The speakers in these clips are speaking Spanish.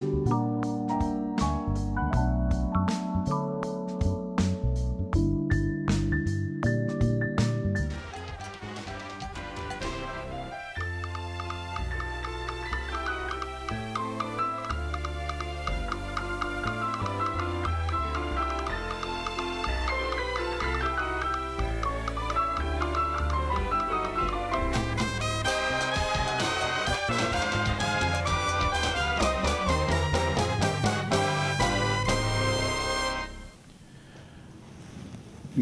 thank you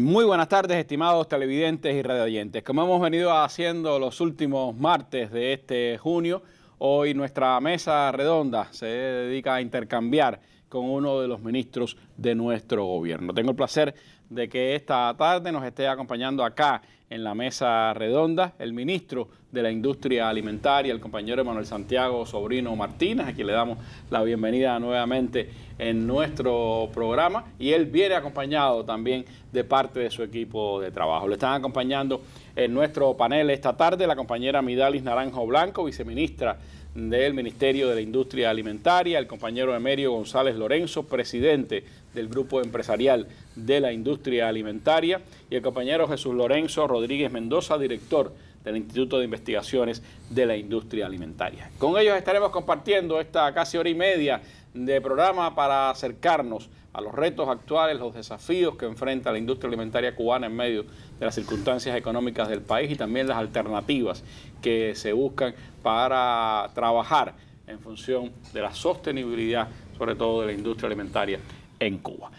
Muy buenas tardes, estimados televidentes y radioyentes. Como hemos venido haciendo los últimos martes de este junio, hoy nuestra mesa redonda se dedica a intercambiar con uno de los ministros de nuestro gobierno. Tengo el placer de que esta tarde nos esté acompañando acá en la mesa redonda el ministro de la Industria Alimentaria, el compañero Emanuel Santiago Sobrino Martínez, a quien le damos la bienvenida nuevamente en nuestro programa. Y él viene acompañado también de parte de su equipo de trabajo. Le están acompañando en nuestro panel esta tarde la compañera Midalis Naranjo Blanco, viceministra del Ministerio de la Industria Alimentaria, el compañero Emerio González Lorenzo, presidente del Grupo Empresarial de la Industria Alimentaria, y el compañero Jesús Lorenzo Rodríguez Mendoza, director del Instituto de Investigaciones de la Industria Alimentaria. Con ellos estaremos compartiendo esta casi hora y media de programa para acercarnos a los retos actuales, los desafíos que enfrenta la industria alimentaria cubana en medio de las circunstancias económicas del país y también las alternativas que se buscan para trabajar en función de la sostenibilidad, sobre todo de la industria alimentaria en Cuba.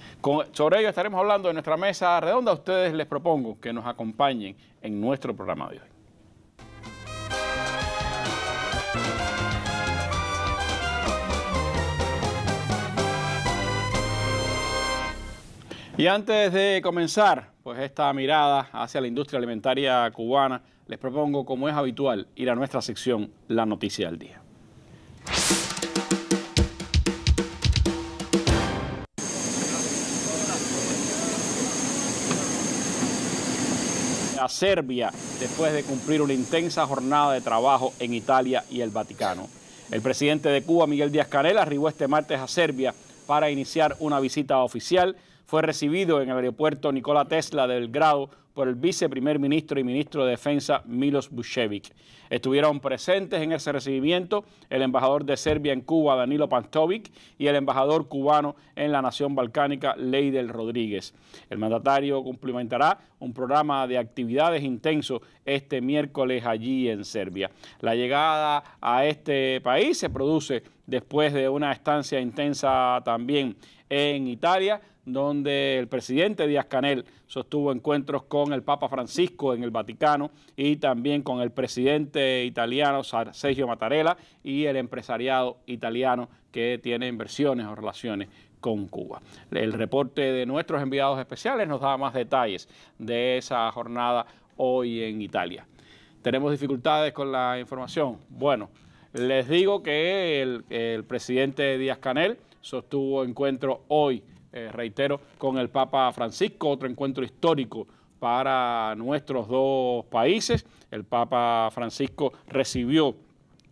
sobre ello estaremos hablando en nuestra mesa redonda. A ustedes les propongo que nos acompañen en nuestro programa de hoy. Y antes de comenzar, pues esta mirada hacia la industria alimentaria cubana, les propongo, como es habitual, ir a nuestra sección La Noticia del Día. a Serbia después de cumplir una intensa jornada de trabajo en Italia y el Vaticano. El presidente de Cuba, Miguel Díaz Canel, arribó este martes a Serbia para iniciar una visita oficial. Fue recibido en el aeropuerto Nikola Tesla de Belgrado por el viceprimer ministro y ministro de Defensa Milos Bushevic. Estuvieron presentes en ese recibimiento el embajador de Serbia en Cuba, Danilo Pantovic, y el embajador cubano en la nación balcánica, Leidel Rodríguez. El mandatario cumplimentará un programa de actividades intenso este miércoles allí en Serbia. La llegada a este país se produce después de una estancia intensa también en Italia, donde el presidente Díaz Canel sostuvo encuentros con el Papa Francisco en el Vaticano y también con el presidente italiano Sergio Mattarella y el empresariado italiano que tiene inversiones o relaciones con Cuba. El reporte de nuestros enviados especiales nos da más detalles de esa jornada hoy en Italia. ¿Tenemos dificultades con la información? Bueno, les digo que el, el presidente Díaz Canel sostuvo encuentro hoy, eh, reitero, con el Papa Francisco, otro encuentro histórico para nuestros dos países. El Papa Francisco recibió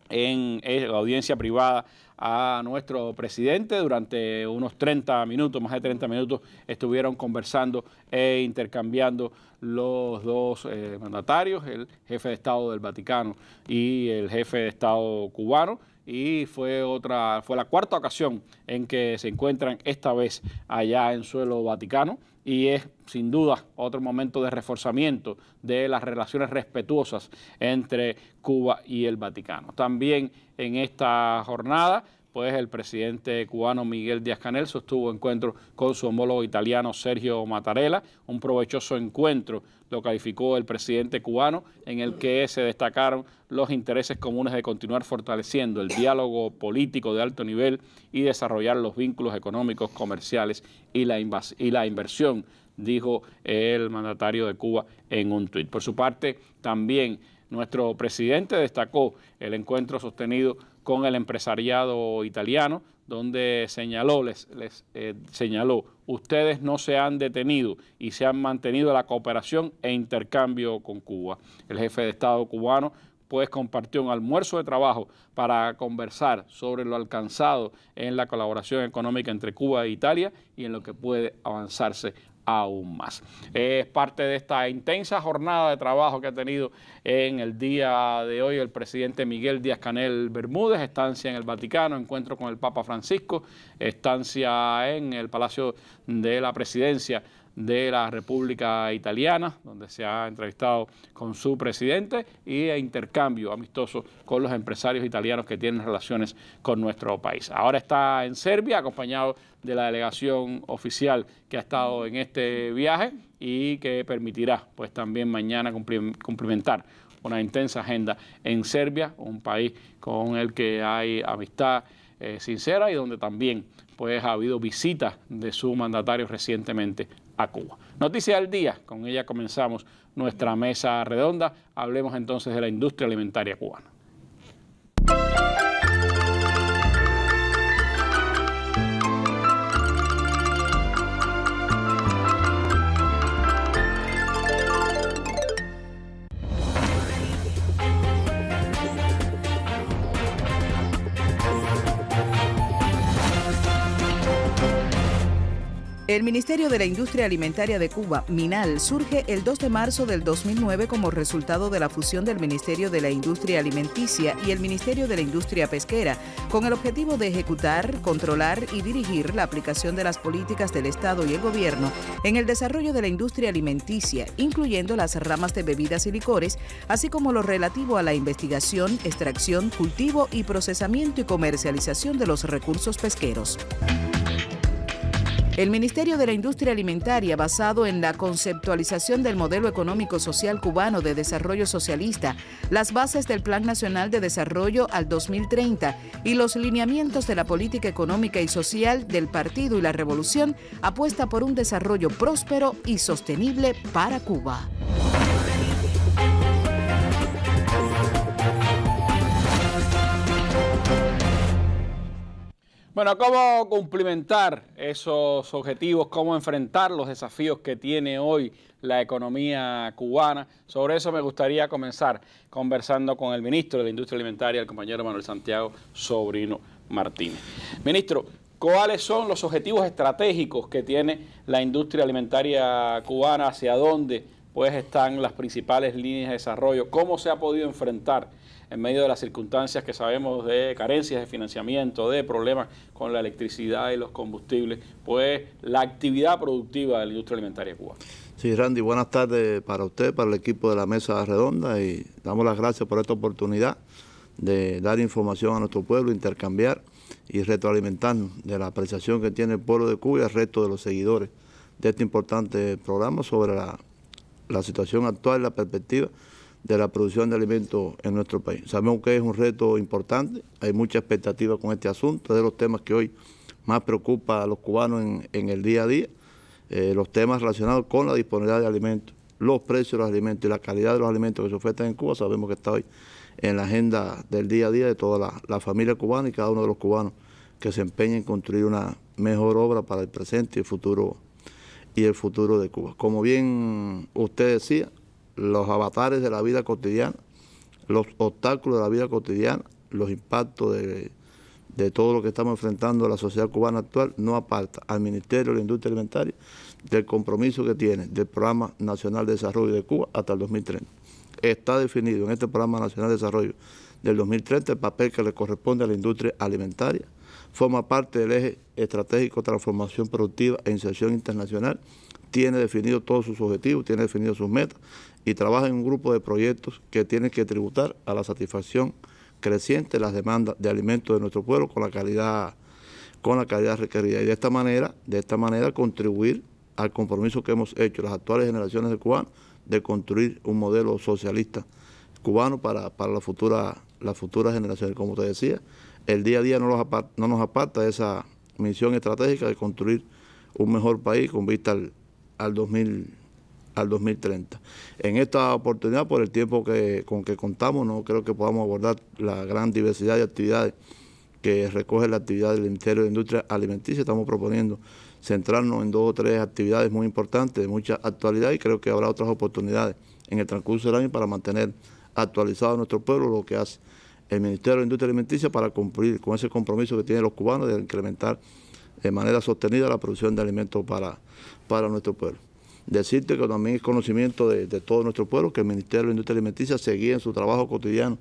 en la audiencia privada a nuestro presidente. Durante unos 30 minutos, más de 30 minutos, estuvieron conversando e intercambiando los dos eh, mandatarios, el jefe de Estado del Vaticano y el jefe de Estado cubano y fue otra, fue la cuarta ocasión en que se encuentran esta vez allá en suelo vaticano y es sin duda otro momento de reforzamiento de las relaciones respetuosas entre Cuba y el Vaticano. También en esta jornada pues el presidente cubano Miguel Díaz-Canel sostuvo encuentro con su homólogo italiano Sergio Mattarella, un provechoso encuentro, lo calificó el presidente cubano, en el que se destacaron los intereses comunes de continuar fortaleciendo el diálogo político de alto nivel y desarrollar los vínculos económicos, comerciales y la, y la inversión, dijo el mandatario de Cuba en un tuit. Por su parte, también nuestro presidente destacó el encuentro sostenido con el empresariado italiano, donde señaló, les, eh, señaló, ustedes no se han detenido y se han mantenido la cooperación e intercambio con Cuba. El jefe de Estado cubano pues compartió un almuerzo de trabajo para conversar sobre lo alcanzado en la colaboración económica entre Cuba e Italia y en lo que puede avanzarse aún más. Es parte de esta intensa jornada de trabajo que ha tenido en el día de hoy el presidente Miguel Díaz Canel Bermúdez, estancia en el Vaticano, encuentro con el Papa Francisco, estancia en el Palacio de la Presidencia de la República Italiana, donde se ha entrevistado con su presidente y de intercambio amistoso con los empresarios italianos que tienen relaciones con nuestro país. Ahora está en Serbia, acompañado de la delegación oficial que ha estado en este viaje y que permitirá pues también mañana cumplimentar una intensa agenda en Serbia, un país con el que hay amistad eh, sincera y donde también pues ha habido visitas de su mandatario recientemente a Cuba. Noticia del día, con ella comenzamos nuestra mesa redonda. Hablemos entonces de la industria alimentaria cubana. El Ministerio de la Industria Alimentaria de Cuba, MINAL, surge el 2 de marzo del 2009 como resultado de la fusión del Ministerio de la Industria Alimenticia y el Ministerio de la Industria Pesquera, con el objetivo de ejecutar, controlar y dirigir la aplicación de las políticas del Estado y el Gobierno en el desarrollo de la industria alimenticia, incluyendo las ramas de bebidas y licores, así como lo relativo a la investigación, extracción, cultivo y procesamiento y comercialización de los recursos pesqueros. El Ministerio de la Industria Alimentaria, basado en la conceptualización del modelo económico social cubano de desarrollo socialista, las bases del Plan Nacional de Desarrollo al 2030 y los lineamientos de la política económica y social del partido y la revolución, apuesta por un desarrollo próspero y sostenible para Cuba. Bueno, ¿cómo cumplimentar esos objetivos? ¿Cómo enfrentar los desafíos que tiene hoy la economía cubana? Sobre eso me gustaría comenzar conversando con el ministro de la Industria Alimentaria, el compañero Manuel Santiago Sobrino Martínez. Ministro, ¿cuáles son los objetivos estratégicos que tiene la industria alimentaria cubana? ¿Hacia dónde pues están las principales líneas de desarrollo? ¿Cómo se ha podido enfrentar en medio de las circunstancias que sabemos de carencias de financiamiento, de problemas con la electricidad y los combustibles, pues la actividad productiva de la industria alimentaria cubana. Sí, Randy, buenas tardes para usted, para el equipo de la Mesa Redonda y damos las gracias por esta oportunidad de dar información a nuestro pueblo, intercambiar y retroalimentarnos de la apreciación que tiene el pueblo de Cuba y el resto de los seguidores de este importante programa sobre la, situación actual la perspectiva de la producción de alimentos en nuestro país. Sabemos que es un reto importante, hay mucha expectativa con este asunto, de los temas que hoy más preocupa a los cubanos en, el día a día, eh, los temas relacionados con la disponibilidad de alimentos, los precios de los alimentos y la calidad de los alimentos que se ofrecen en Cuba, sabemos que está hoy en la agenda del día a día de toda la, la familia cubana y cada uno de los cubanos que se empeña en construir una mejor obra para el presente y futuro y el futuro de Cuba. Como bien usted decía, los avatares de la vida cotidiana, los obstáculos de la vida cotidiana, los impactos de, todo lo que estamos enfrentando a la sociedad cubana actual, no aparta al Ministerio de la Industria Alimentaria del compromiso que tiene del Programa Nacional de Desarrollo de Cuba hasta el 2030. Está definido en este Programa Nacional de Desarrollo del 2030 el papel que le corresponde a la industria alimentaria. Forma parte del eje estratégico transformación productiva e inserción internacional. Tiene definido todos sus objetivos, tiene definido sus metas y trabaja en un grupo de proyectos que tienen que tributar a la satisfacción creciente de las demandas de alimentos de nuestro pueblo con la calidad con la calidad requerida y de esta manera de esta manera contribuir al compromiso que hemos hecho las actuales generaciones de cubanos de construir un modelo socialista cubano para, para la futura las futuras generaciones como te decía el día a día no, nos aparta de esa misión estratégica de construir un mejor país con vista al, al al 2030. En esta oportunidad, por el tiempo que, con que contamos, no creo que podamos abordar la gran diversidad de actividades que recoge la actividad del Ministerio de Industria Alimenticia. Estamos proponiendo centrarnos en dos o tres actividades muy importantes, de mucha actualidad, y creo que habrá otras oportunidades en el transcurso del año para mantener actualizado a nuestro pueblo lo que hace el Ministerio de Industria Alimenticia para cumplir con ese compromiso que tienen los cubanos de incrementar de manera sostenida la producción de alimentos para, para nuestro pueblo. Decirte que también es conocimiento de, todo nuestro pueblo que el Ministerio de Industria Alimenticia seguía en su trabajo cotidiano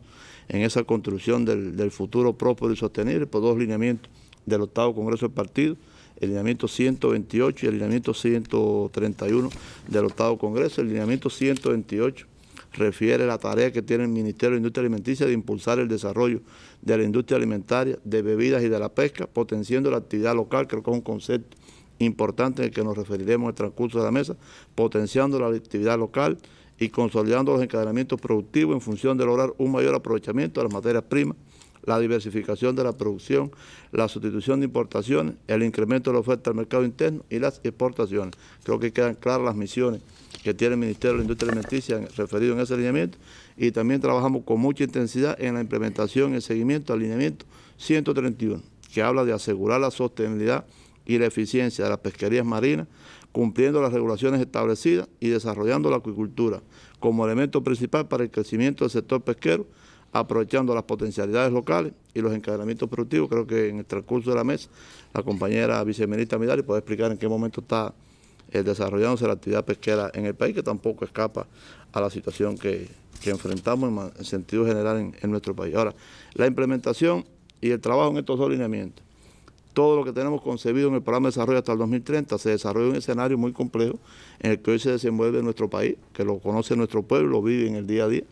en esa construcción del, futuro propio y sostenible por dos lineamientos del octavo Congreso del Partido, el lineamiento 128 y el lineamiento 131 del octavo Congreso. El lineamiento 128 refiere a la tarea que tiene el Ministerio de Industria Alimenticia de impulsar el desarrollo de la industria alimentaria, de bebidas y de la pesca, potenciando la actividad local, creo que es un concepto importante en el que nos referiremos en el transcurso de la mesa, potenciando la actividad local y consolidando los encadenamientos productivos en función de lograr un mayor aprovechamiento de las materias primas, la diversificación de la producción, la sustitución de importaciones, el incremento de la oferta al mercado interno y las exportaciones. Creo que quedan claras las misiones que tiene el Ministerio de la Industria Alimenticia referido en ese alineamiento y también trabajamos con mucha intensidad en la implementación, el seguimiento, alineamiento 131, que habla de asegurar la sostenibilidad y la eficiencia de las pesquerías marinas, cumpliendo las regulaciones establecidas y desarrollando la acuicultura como elemento principal para el crecimiento del sector pesquero, aprovechando las potencialidades locales y los encadenamientos productivos. Creo que en el transcurso de la mesa, la compañera viceministra Midari puede explicar en qué momento está eh, desarrollándose la actividad pesquera en el país, que tampoco escapa a la situación que, enfrentamos en, sentido general en, en nuestro país. Ahora, la implementación y el trabajo en estos dos lineamientos todo lo que tenemos concebido en el programa de desarrollo hasta el 2030 se desarrolla en un escenario muy complejo en el que hoy se desenvuelve nuestro país, que lo conoce nuestro pueblo, lo vive en el día a día.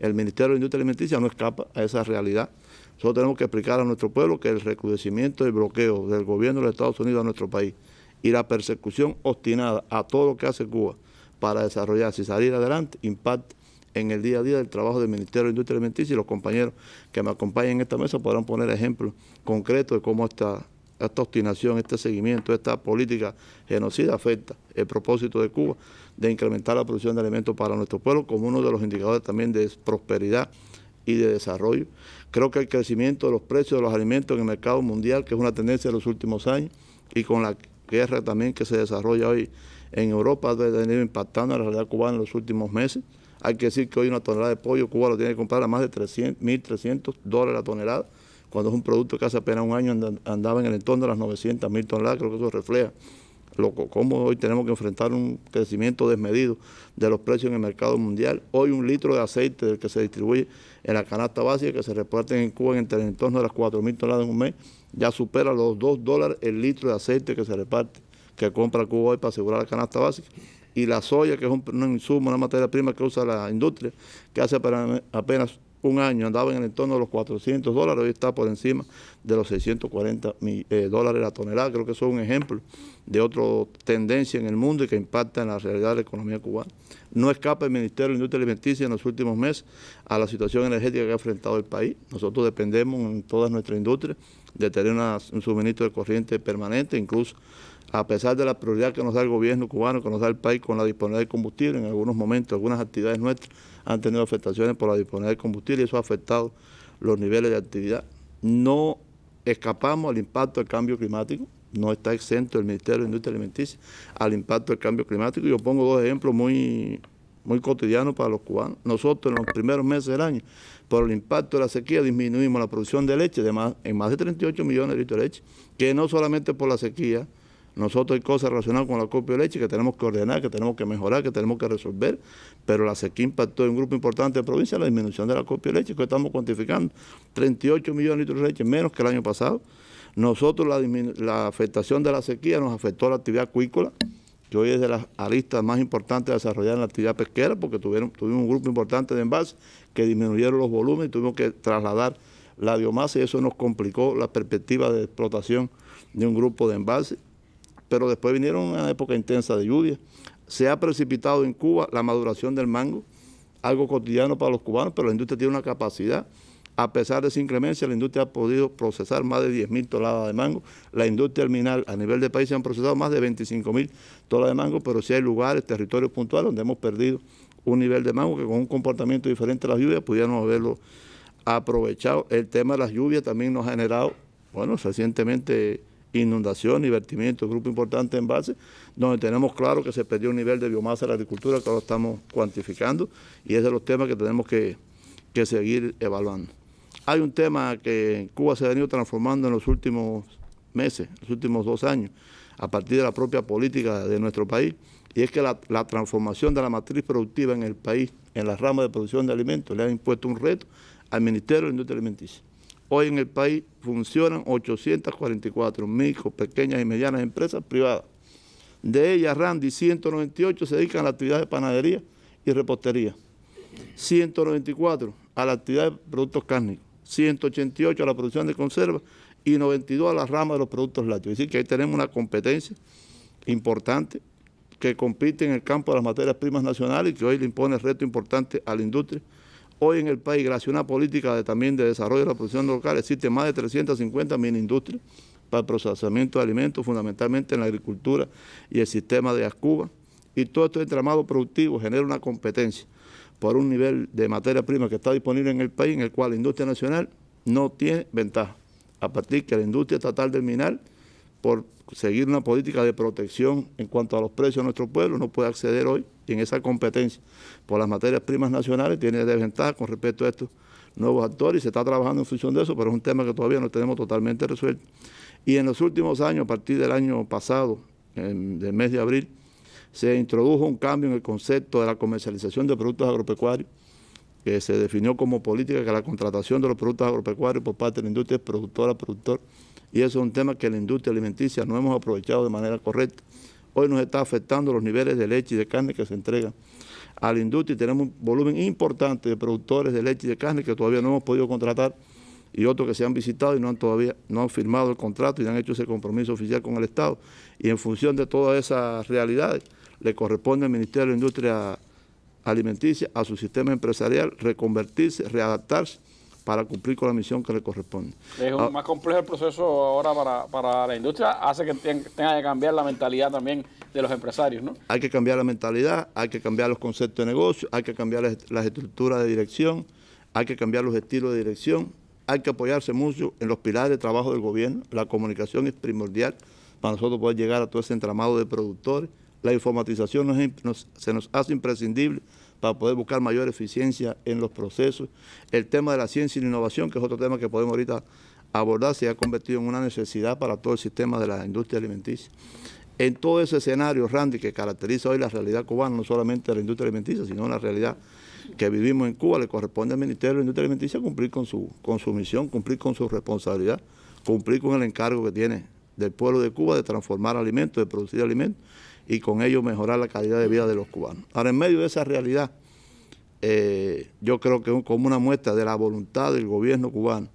El Ministerio de Industria Alimenticia no escapa a esa realidad. Nosotros tenemos que explicar a nuestro pueblo que el recrudecimiento y bloqueo del gobierno de Estados Unidos a nuestro país y la persecución obstinada a todo lo que hace Cuba para desarrollarse y salir adelante impacta en el día a día del trabajo del Ministerio de Industria Alimenticia y los compañeros que me acompañan en esta mesa podrán poner ejemplos concretos de cómo está esta obstinación, este seguimiento, esta política genocida afecta el propósito de Cuba de incrementar la producción de alimentos para nuestro pueblo como uno de los indicadores también de prosperidad y de desarrollo. Creo que el crecimiento de los precios de los alimentos en el mercado mundial, que es una tendencia de los últimos años, y con la guerra también que se desarrolla hoy en Europa, ha venido impactando en la realidad cubana en los últimos meses. Hay que decir que hoy una tonelada de pollo Cuba lo tiene que comprar a más de 300, 1.300 dólares la tonelada cuando es un producto que hace apenas un año andaba en el entorno de las 900 mil toneladas, creo que eso refleja loco. cómo hoy tenemos que enfrentar un crecimiento desmedido de los precios en el mercado mundial. Hoy un litro de aceite que se distribuye en la canasta básica que se reparte en Cuba en el entorno de las 4 mil toneladas en un mes, ya supera los 2 dólares el litro de aceite que se reparte, que compra Cuba hoy para asegurar la canasta básica y la soya, que es un, un, insumo, una materia prima que usa la industria, que hace apenas un año andaba en el entorno de los 400 dólares, hoy está por encima de los 640 mil, eh, dólares la tonelada. Creo que eso es un ejemplo de otra tendencia en el mundo y que impacta en la realidad de la economía cubana. No escapa el Ministerio de Industria Alimenticia en los últimos meses a la situación energética que ha enfrentado el país. Nosotros dependemos en toda nuestra industria de tener un suministro de corriente permanente, incluso a pesar de la prioridad que nos da el gobierno cubano, que nos da el país con la disponibilidad de combustible, en algunos momentos algunas actividades nuestras han tenido afectaciones por la disponibilidad de combustible y eso ha afectado los niveles de actividad. No escapamos al impacto del cambio climático, no está exento el Ministerio de Industria Alimenticia al impacto del cambio climático. Yo pongo dos ejemplos muy, muy cotidianos para los cubanos. Nosotros en los primeros meses del año, por el impacto de la sequía, disminuimos la producción de leche en más de 38 millones de litros de leche, que no solamente por la sequía, nosotros hay cosas relacionadas con la copia de leche que tenemos que ordenar, que tenemos que mejorar, que tenemos que resolver, pero la sequía impactó en un grupo importante de provincia, la disminución de la copia de leche que estamos cuantificando. 38 millones de litros de leche menos que el año pasado. Nosotros la, afectación de la sequía nos afectó a la actividad acuícola, que hoy es de las aristas más importantes a desarrollar en la actividad pesquera, porque tuvieron, tuvimos un grupo importante de envases que disminuyeron los volúmenes tuvimos que trasladar la biomasa y eso nos complicó la perspectiva de explotación de un grupo de envases pero después vinieron una época intensa de lluvia. Se ha precipitado en Cuba la maduración del mango, algo cotidiano para los cubanos, pero la industria tiene una capacidad. A pesar de esa inclemencia, la industria ha podido procesar más de 10.000 toneladas de mango. La industria terminal a nivel de país se han procesado más de 25.000 toneladas de mango, pero sí hay lugares, territorios puntuales donde hemos perdido un nivel de mango que con un comportamiento diferente a las lluvias pudiéramos haberlo aprovechado. El tema de las lluvias también nos ha generado, bueno, recientemente inundación y vertimiento, grupo importante en base, donde tenemos claro que se perdió un nivel de biomasa en la agricultura que ahora estamos cuantificando y ese es los temas que tenemos que, seguir evaluando. Hay un tema que Cuba se ha venido transformando en los últimos meses, los últimos dos años, a partir de la propia política de nuestro país, y es que la, la transformación de la matriz productiva en el país, en las ramas de producción de alimentos, le ha impuesto un reto al Ministerio de Industria Alimenticia. Hoy en el país funcionan 844 micro, pequeñas y medianas empresas privadas. De ellas, Randy, 198 se dedican a la actividad de panadería y repostería. 194 a la actividad de productos cárnicos. 188 a la producción de conservas y 92 a la rama de los productos lácteos. Es decir, que ahí tenemos una competencia importante que compite en el campo de las materias primas nacionales y que hoy le impone reto importante a la industria Hoy en el país, gracias a una política de, también de desarrollo de la producción local, existen más de 350 mini industrias para el procesamiento de alimentos, fundamentalmente en la agricultura y el sistema de Ascuba. Y todo este entramado productivo genera una competencia por un nivel de materia prima que está disponible en el país, en el cual la industria nacional no tiene ventaja. A partir que la industria estatal del mineral, por seguir una política de protección en cuanto a los precios de nuestro pueblo, no puede acceder hoy y en esa competencia por las materias primas nacionales tiene desventaja con respecto a estos nuevos actores y se está trabajando en función de eso, pero es un tema que todavía no tenemos totalmente resuelto. Y en los últimos años, a partir del año pasado, del mes de abril, se introdujo un cambio en el concepto de la comercialización de productos agropecuarios, que se definió como política que la contratación de los productos agropecuarios por parte de la industria es productora-productor, y eso es un tema que la industria alimenticia no hemos aprovechado de manera correcta hoy nos está afectando los niveles de leche y de carne que se entregan a la industria y tenemos un volumen importante de productores de leche y de carne que todavía no hemos podido contratar y otros que se han visitado y no han todavía no han firmado el contrato y han hecho ese compromiso oficial con el Estado. Y en función de todas esas realidades, le corresponde al Ministerio de Industria Alimenticia, a su sistema empresarial, reconvertirse, readaptarse para cumplir con la misión que le corresponde. Es un, ah. más complejo el proceso ahora para, la industria, hace que tenga que cambiar la mentalidad también de los empresarios, ¿no? Hay que cambiar la mentalidad, hay que cambiar los conceptos de negocio, hay que cambiar las, estructuras de dirección, hay que cambiar los estilos de dirección, hay que apoyarse mucho en los pilares de trabajo del gobierno, la comunicación es primordial para nosotros poder llegar a todo ese entramado de productores, la informatización se nos hace imprescindible para poder buscar mayor eficiencia en los procesos. El tema de la ciencia y la innovación, que es otro tema que podemos ahorita abordar, se ha convertido en una necesidad para todo el sistema de la industria alimenticia. En todo ese escenario, Randy, que caracteriza hoy la realidad cubana, no solamente la industria alimenticia, sino la realidad que vivimos en Cuba, le corresponde al Ministerio de la Industria Alimenticia cumplir con su, con su misión, cumplir con su responsabilidad, cumplir con el encargo que tiene del pueblo de Cuba de transformar alimentos, de producir alimentos y con ello mejorar la calidad de vida de los cubanos. Ahora, en medio de esa realidad, eh, yo creo que como una muestra de la voluntad del gobierno cubano,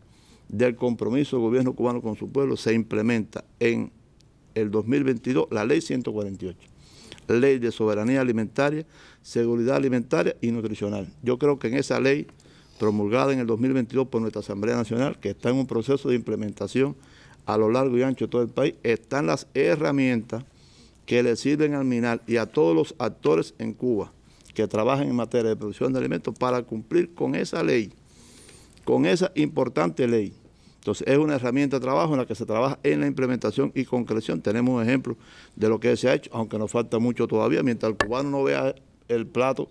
del compromiso del gobierno cubano con su pueblo, se implementa en el 2022 la ley 148, ley de soberanía alimentaria, seguridad alimentaria y nutricional. Yo creo que en esa ley promulgada en el 2022 por nuestra Asamblea Nacional, que está en un proceso de implementación a lo largo y ancho de todo el país, están las herramientas que le sirven al MINAL y a todos los actores en Cuba que trabajan en materia de producción de alimentos para cumplir con esa ley, con esa importante ley. Entonces es una herramienta de trabajo en la que se trabaja en la implementación y concreción. Tenemos un ejemplo de lo que se ha hecho, aunque nos falta mucho todavía, mientras el cubano no vea el plato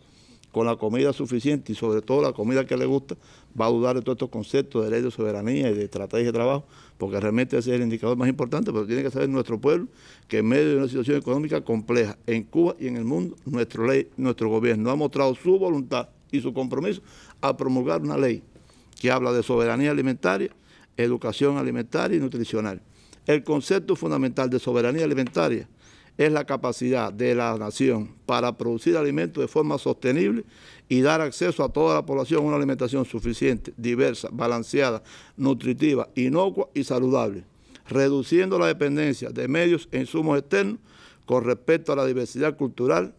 con la comida suficiente y sobre todo la comida que le gusta, va a dudar de todos estos conceptos de ley de soberanía y de estrategia de trabajo porque realmente ese es el indicador más importante, pero tiene que saber nuestro pueblo que en medio de una situación económica compleja en Cuba y en el mundo, nuestro, ley, nuestro gobierno ha mostrado su voluntad y su compromiso a promulgar una ley que habla de soberanía alimentaria, educación alimentaria y nutricional. El concepto fundamental de soberanía alimentaria es la capacidad de la nación para producir alimentos de forma sostenible y dar acceso a toda la población a una alimentación suficiente, diversa, balanceada, nutritiva, inocua y saludable, reduciendo la dependencia de medios e insumos externos con respecto a la diversidad cultural,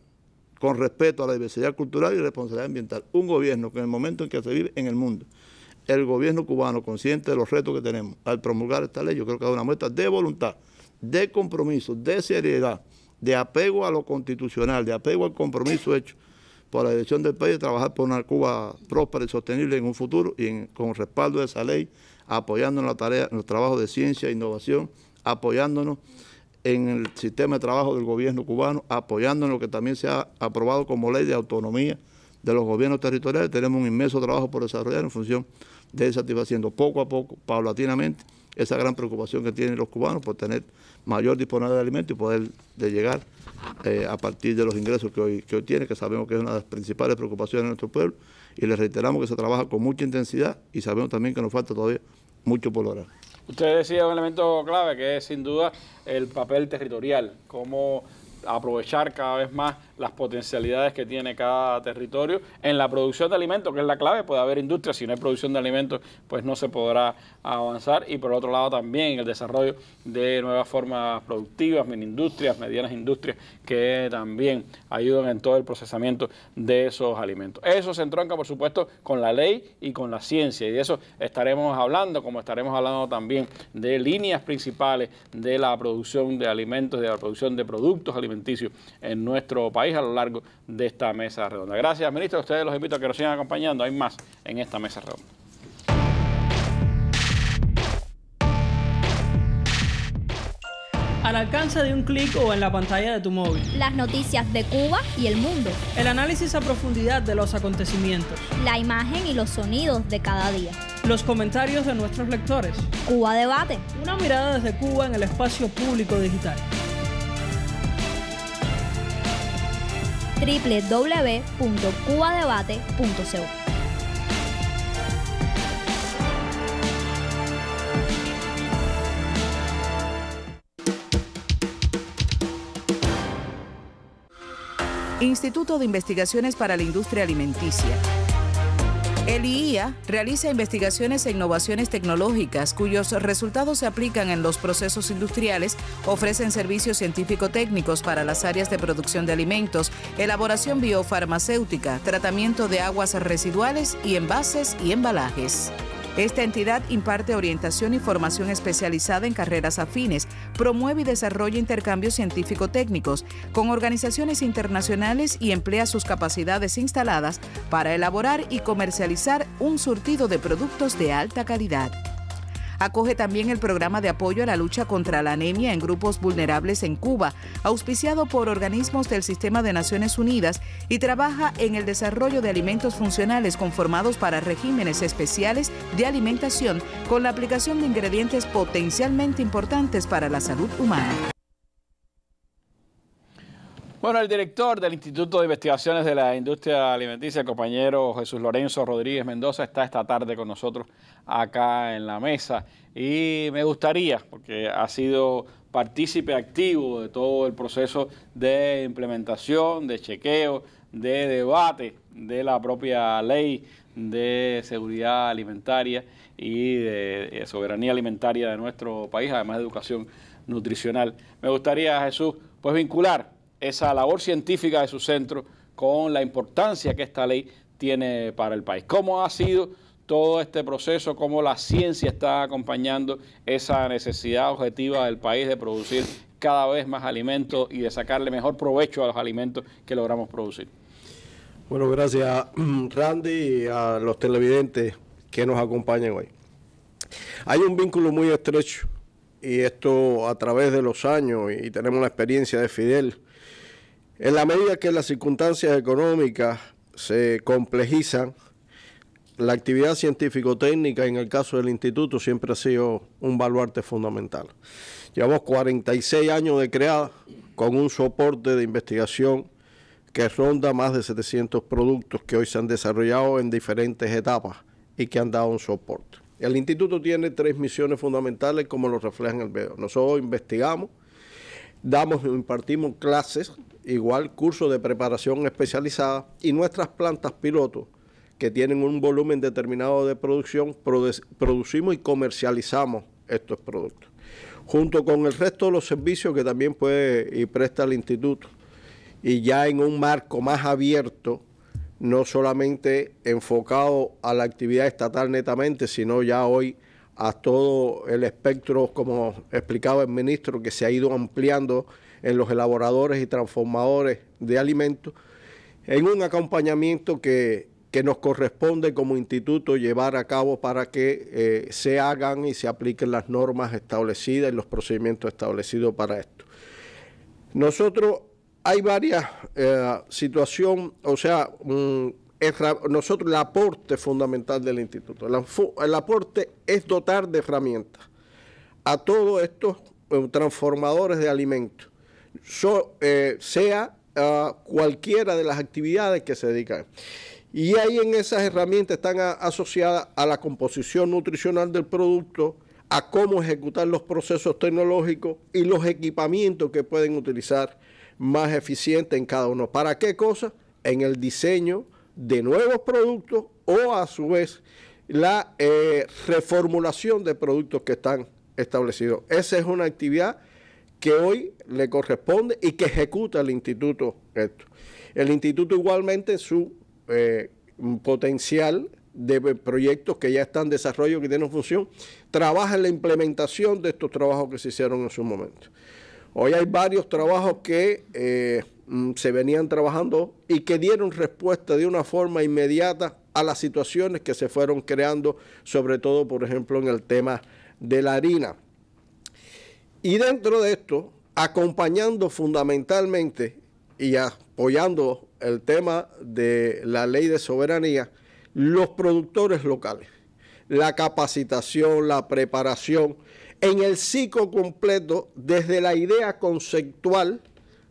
con respecto a la diversidad cultural y responsabilidad ambiental. Un gobierno que en el momento en que se vive en el mundo, el gobierno cubano, consciente de los retos que tenemos, al promulgar esta ley, yo creo que es una muestra de voluntad, de compromiso, de seriedad, de apego a lo constitucional, de apego al compromiso hecho por la dirección del país, trabajar por una Cuba próspera y sostenible en un futuro y con respaldo de esa ley, apoyándonos en la tarea, los trabajos de ciencia e innovación, apoyándonos en el sistema de trabajo del gobierno cubano, apoyándonos en lo que también se ha aprobado como ley de autonomía de los gobiernos territoriales. Tenemos un inmenso trabajo por desarrollar en función de satisfaciendo poco a poco, paulatinamente, esa gran preocupación que tienen los cubanos por tener mayor disponibilidad de alimentos y poder de llegar eh, a partir de los ingresos que hoy, que tiene, que sabemos que es una de las principales preocupaciones de nuestro pueblo, y les reiteramos que se trabaja con mucha intensidad y sabemos también que nos falta todavía mucho por lograr. Usted decía un elemento clave que es sin duda el papel territorial, cómo aprovechar cada vez más las potencialidades que tiene cada territorio. En la producción de alimentos, que es la clave, puede haber industria, si no hay producción de alimentos, pues no se podrá avanzar. Y por otro lado también el desarrollo de nuevas formas productivas, mini industrias, medianas industrias, que también ayudan en todo el procesamiento de esos alimentos. Eso se entronca, por supuesto, con la ley y con la ciencia. Y de eso estaremos hablando, como estaremos hablando también de líneas principales de la producción de alimentos, de la producción de productos alimenticios en nuestro país a lo largo de esta mesa redonda. Gracias, ministro. Ustedes los invito a que nos sigan acompañando. Hay más en esta mesa redonda. al alcance de un clic o en la pantalla de tu móvil. Las noticias de Cuba y el mundo. El análisis a profundidad de los acontecimientos. La imagen y los sonidos de cada día. Los comentarios de nuestros lectores. Cuba Debate. Una mirada desde Cuba en el espacio público digital. www.cubadebate.co. Instituto de Investigaciones para la Industria Alimenticia el IIA realiza investigaciones e innovaciones tecnológicas cuyos resultados se aplican en los procesos industriales, ofrecen servicios científico-técnicos para las áreas de producción de alimentos, elaboración biofarmacéutica, tratamiento de aguas residuales y envases y embalajes. Esta entidad imparte orientación y formación especializada en carreras afines, promueve y desarrolla intercambios científico-técnicos con organizaciones internacionales y emplea sus capacidades instaladas para elaborar y comercializar un surtido de productos de alta calidad acoge también el programa de apoyo a la lucha contra la anemia en grupos vulnerables en Cuba, auspiciado por organismos del Sistema de Naciones Unidas y trabaja en el desarrollo de alimentos funcionales conformados para regímenes especiales de alimentación con la aplicación de ingredientes potencialmente importantes para la salud humana. Bueno, el director del Instituto de Investigaciones de la Industria Alimenticia, el compañero Jesús Lorenzo Rodríguez Mendoza, está esta tarde con nosotros acá en la mesa. Y me gustaría, porque ha sido partícipe activo de todo el proceso de implementación, de chequeo, de debate de la propia ley de seguridad alimentaria y de eh, soberanía alimentaria de nuestro país, además de educación nutricional. Me gustaría, Jesús, pues vincular esa labor científica de su centro con la importancia que esta ley tiene para el país. ¿Cómo ha sido todo este proceso? ¿Cómo la ciencia está acompañando esa necesidad objetiva del país de producir cada vez más alimentos y de sacarle mejor provecho a los alimentos que logramos producir? Bueno, gracias Randy y a los televidentes que nos acompañan hoy. Hay un vínculo muy estrecho y esto a través de los años y tenemos la experiencia de Fidel en la medida que las circunstancias económicas se complejizan, la actividad científico-técnica en el caso del instituto siempre ha sido un baluarte fundamental. Llevamos 46 años de creada con un soporte de investigación que ronda más de 700 productos que hoy se han desarrollado en diferentes etapas y que han dado un soporte. El instituto tiene tres misiones fundamentales como lo refleja en el video. Nosotros investigamos, damos impartimos clases igual curso de preparación especializada y nuestras plantas piloto que tienen un volumen determinado de producción, producimos y comercializamos estos productos. Junto con el resto de los servicios que también puede y presta el instituto y ya en un marco más abierto, no solamente enfocado a la actividad estatal netamente, sino ya hoy a todo el espectro, como explicaba el ministro, que se ha ido ampliando en los elaboradores y transformadores de alimentos, en un acompañamiento que, nos corresponde como instituto llevar a cabo para que eh, se hagan y se apliquen las normas establecidas y los procedimientos establecidos para esto. Nosotros hay varias eh, situaciones, o sea, nosotros el aporte fundamental del instituto, el aporte es dotar de herramientas a todos estos eh, transformadores de alimentos eh, sea ah, cualquiera de las actividades que se dedican. Y ahí en esas herramientas están asociadas a la composición nutricional del producto, a cómo ejecutar los procesos tecnológicos y los equipamientos que pueden utilizar más eficiente en cada uno. ¿Para qué cosa? En el diseño de nuevos productos o a su vez la eh, reformulación de productos que están establecidos. Esa es una actividad que hoy le corresponde y que ejecuta el instituto esto. El instituto igualmente su eh, potencial de proyectos que ya están en desarrollo, que tienen función, trabaja en la implementación de estos trabajos que se hicieron en su momento. Hoy hay varios trabajos que eh, mm, se venían trabajando y que dieron respuesta de una forma inmediata a las situaciones que se fueron creando, sobre todo, por ejemplo, en el tema de la harina. Y dentro de esto, acompañando fundamentalmente y apoyando el tema de la ley de soberanía, los productores locales, la capacitación, la preparación, en el ciclo completo, desde la idea conceptual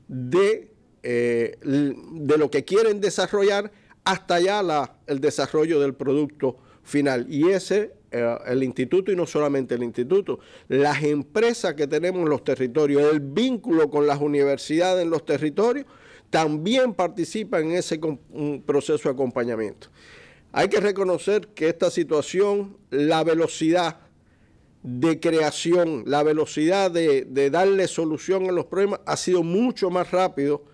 de, eh, lo que quieren desarrollar hasta ya el desarrollo del producto final. Y ese eh, el instituto y no solamente el instituto, las empresas que tenemos en los territorios, el vínculo con las universidades en los territorios, también participan en ese proceso de acompañamiento. Hay que reconocer que esta situación, la velocidad de creación, la velocidad de, de darle solución a los problemas ha sido mucho más rápido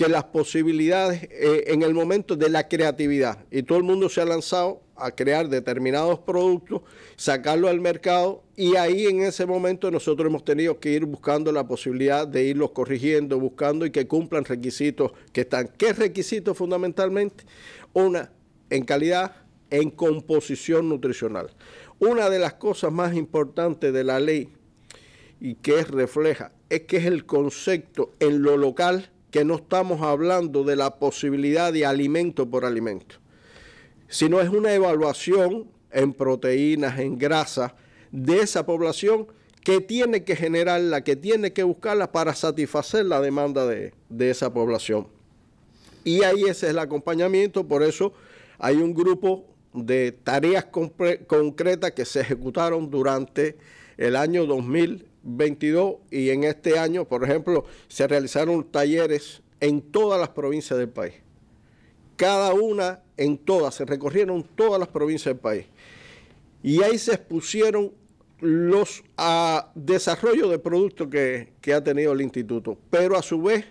que las posibilidades eh, en el momento de la creatividad. Y todo el mundo se ha lanzado a crear determinados productos, sacarlo al mercado y ahí en ese momento nosotros hemos tenido que ir buscando la posibilidad de irlos corrigiendo, buscando y que cumplan requisitos que están. ¿Qué requisitos fundamentalmente? Una, en calidad, en composición nutricional. Una de las cosas más importantes de la ley y que refleja es que es el concepto en lo local que no estamos hablando de la posibilidad de alimento por alimento, sino es una evaluación en proteínas, en grasas de esa población que tiene que generarla, que tiene que buscarla para satisfacer la demanda de, de esa población. Y ahí ese es el acompañamiento, por eso hay un grupo de tareas concretas que se ejecutaron durante el año 2000 22 y en este año, por ejemplo, se realizaron talleres en todas las provincias del país. Cada una en todas, se recorrieron todas las provincias del país. Y ahí se expusieron los a, desarrollo de productos que, ha tenido el instituto. Pero a su vez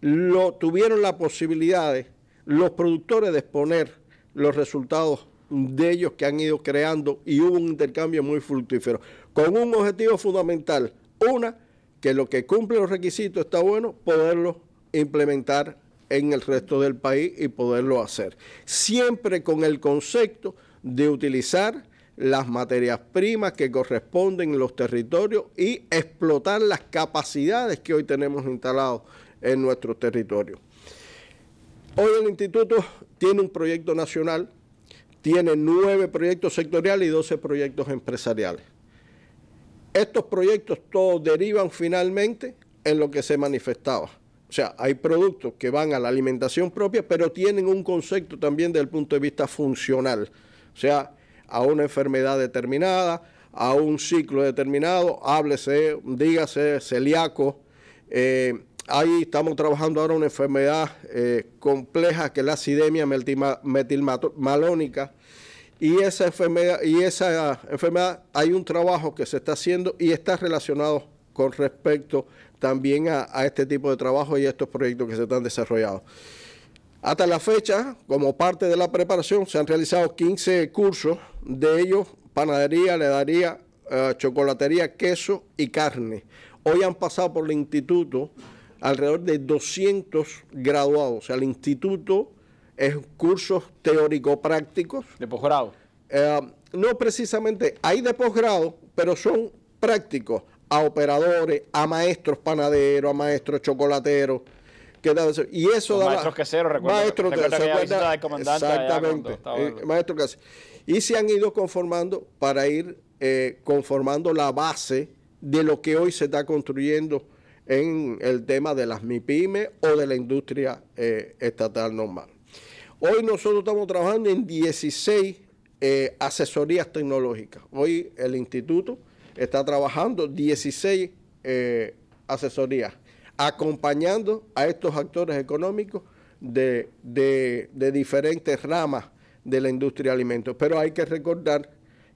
lo, tuvieron la posibilidad de los productores de exponer los resultados de ellos que han ido creando y hubo un intercambio muy fructífero con un objetivo fundamental. Una, que lo que cumple los requisitos está bueno, poderlo implementar en el resto del país y poderlo hacer. Siempre con el concepto de utilizar las materias primas que corresponden en los territorios y explotar las capacidades que hoy tenemos instalados en nuestro territorio. Hoy el instituto tiene un proyecto nacional, tiene nueve proyectos sectoriales y doce proyectos empresariales. Estos proyectos todos derivan finalmente en lo que se manifestaba. O sea, hay productos que van a la alimentación propia, pero tienen un concepto también desde el punto de vista funcional. O sea, a una enfermedad determinada, a un ciclo determinado, háblese, dígase celíaco. Eh, ahí estamos trabajando ahora una enfermedad eh, compleja que es la acidemia metilmalónica. Y esa enfermedad, hay un trabajo que se está haciendo y está relacionado con respecto también a, este tipo de trabajo y a estos proyectos que se están desarrollando. Hasta la fecha, como parte de la preparación, se han realizado 15 cursos, de ellos panadería, heladería, eh, chocolatería, queso y carne. Hoy han pasado por el instituto alrededor de 200 graduados. O instituto es cursos teórico-prácticos. ¿De posgrado? Eh, no precisamente, hay de posgrado, pero son prácticos a operadores, a maestros panaderos, a maestros chocolateros. Que y eso da maestros queseros, recuerda, maestros, que exactamente, eh, maestro Y se han ido conformando para ir eh, conformando la base de lo que hoy se está construyendo en el tema de las MIPYME o de la industria estatal normal. Hoy nosotros estamos trabajando en 16 eh, asesorías tecnológicas. Hoy el instituto está trabajando 16 eh, asesorías, acompañando a estos actores económicos de, diferentes ramas de la industria de alimentos. Pero hay que recordar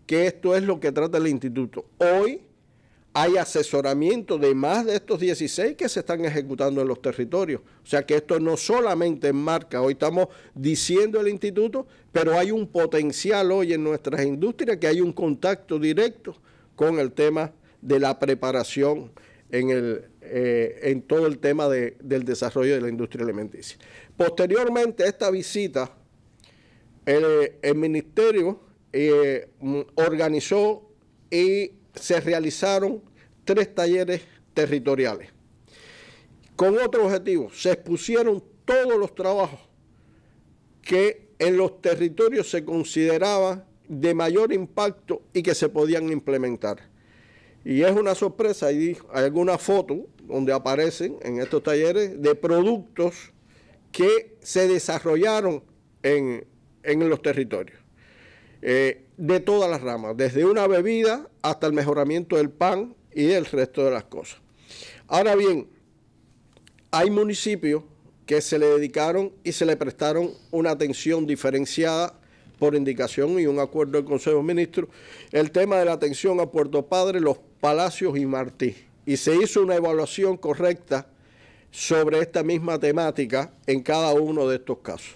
que esto es lo que trata el instituto. Hoy hay asesoramiento de más de estos 16 que se están ejecutando en los territorios. O sea que esto no solamente enmarca, hoy estamos diciendo el instituto, pero hay un potencial hoy en nuestras industrias que hay un contacto directo con el tema de la preparación en, el, eh, en todo el tema del desarrollo de la industria alimenticia. Posteriormente a esta visita, el, ministerio eh, organizó y se realizaron tres talleres territoriales. Con otro objetivo, se expusieron todos los trabajos que en los territorios se consideraba de mayor impacto y que se podían implementar. Y es una sorpresa, hay, hay foto foto donde aparecen en estos talleres de productos que se desarrollaron en, los territorios. Eh, de todas las ramas, desde una bebida hasta el mejoramiento del pan y del resto de las cosas. Ahora bien, hay municipios que se le dedicaron y se le prestaron una atención diferenciada por indicación y un acuerdo del Consejo de Ministros, el tema de la atención a Puerto Padre, Los Palacios y Martí. Y se hizo una evaluación correcta sobre esta misma temática en cada uno de estos casos.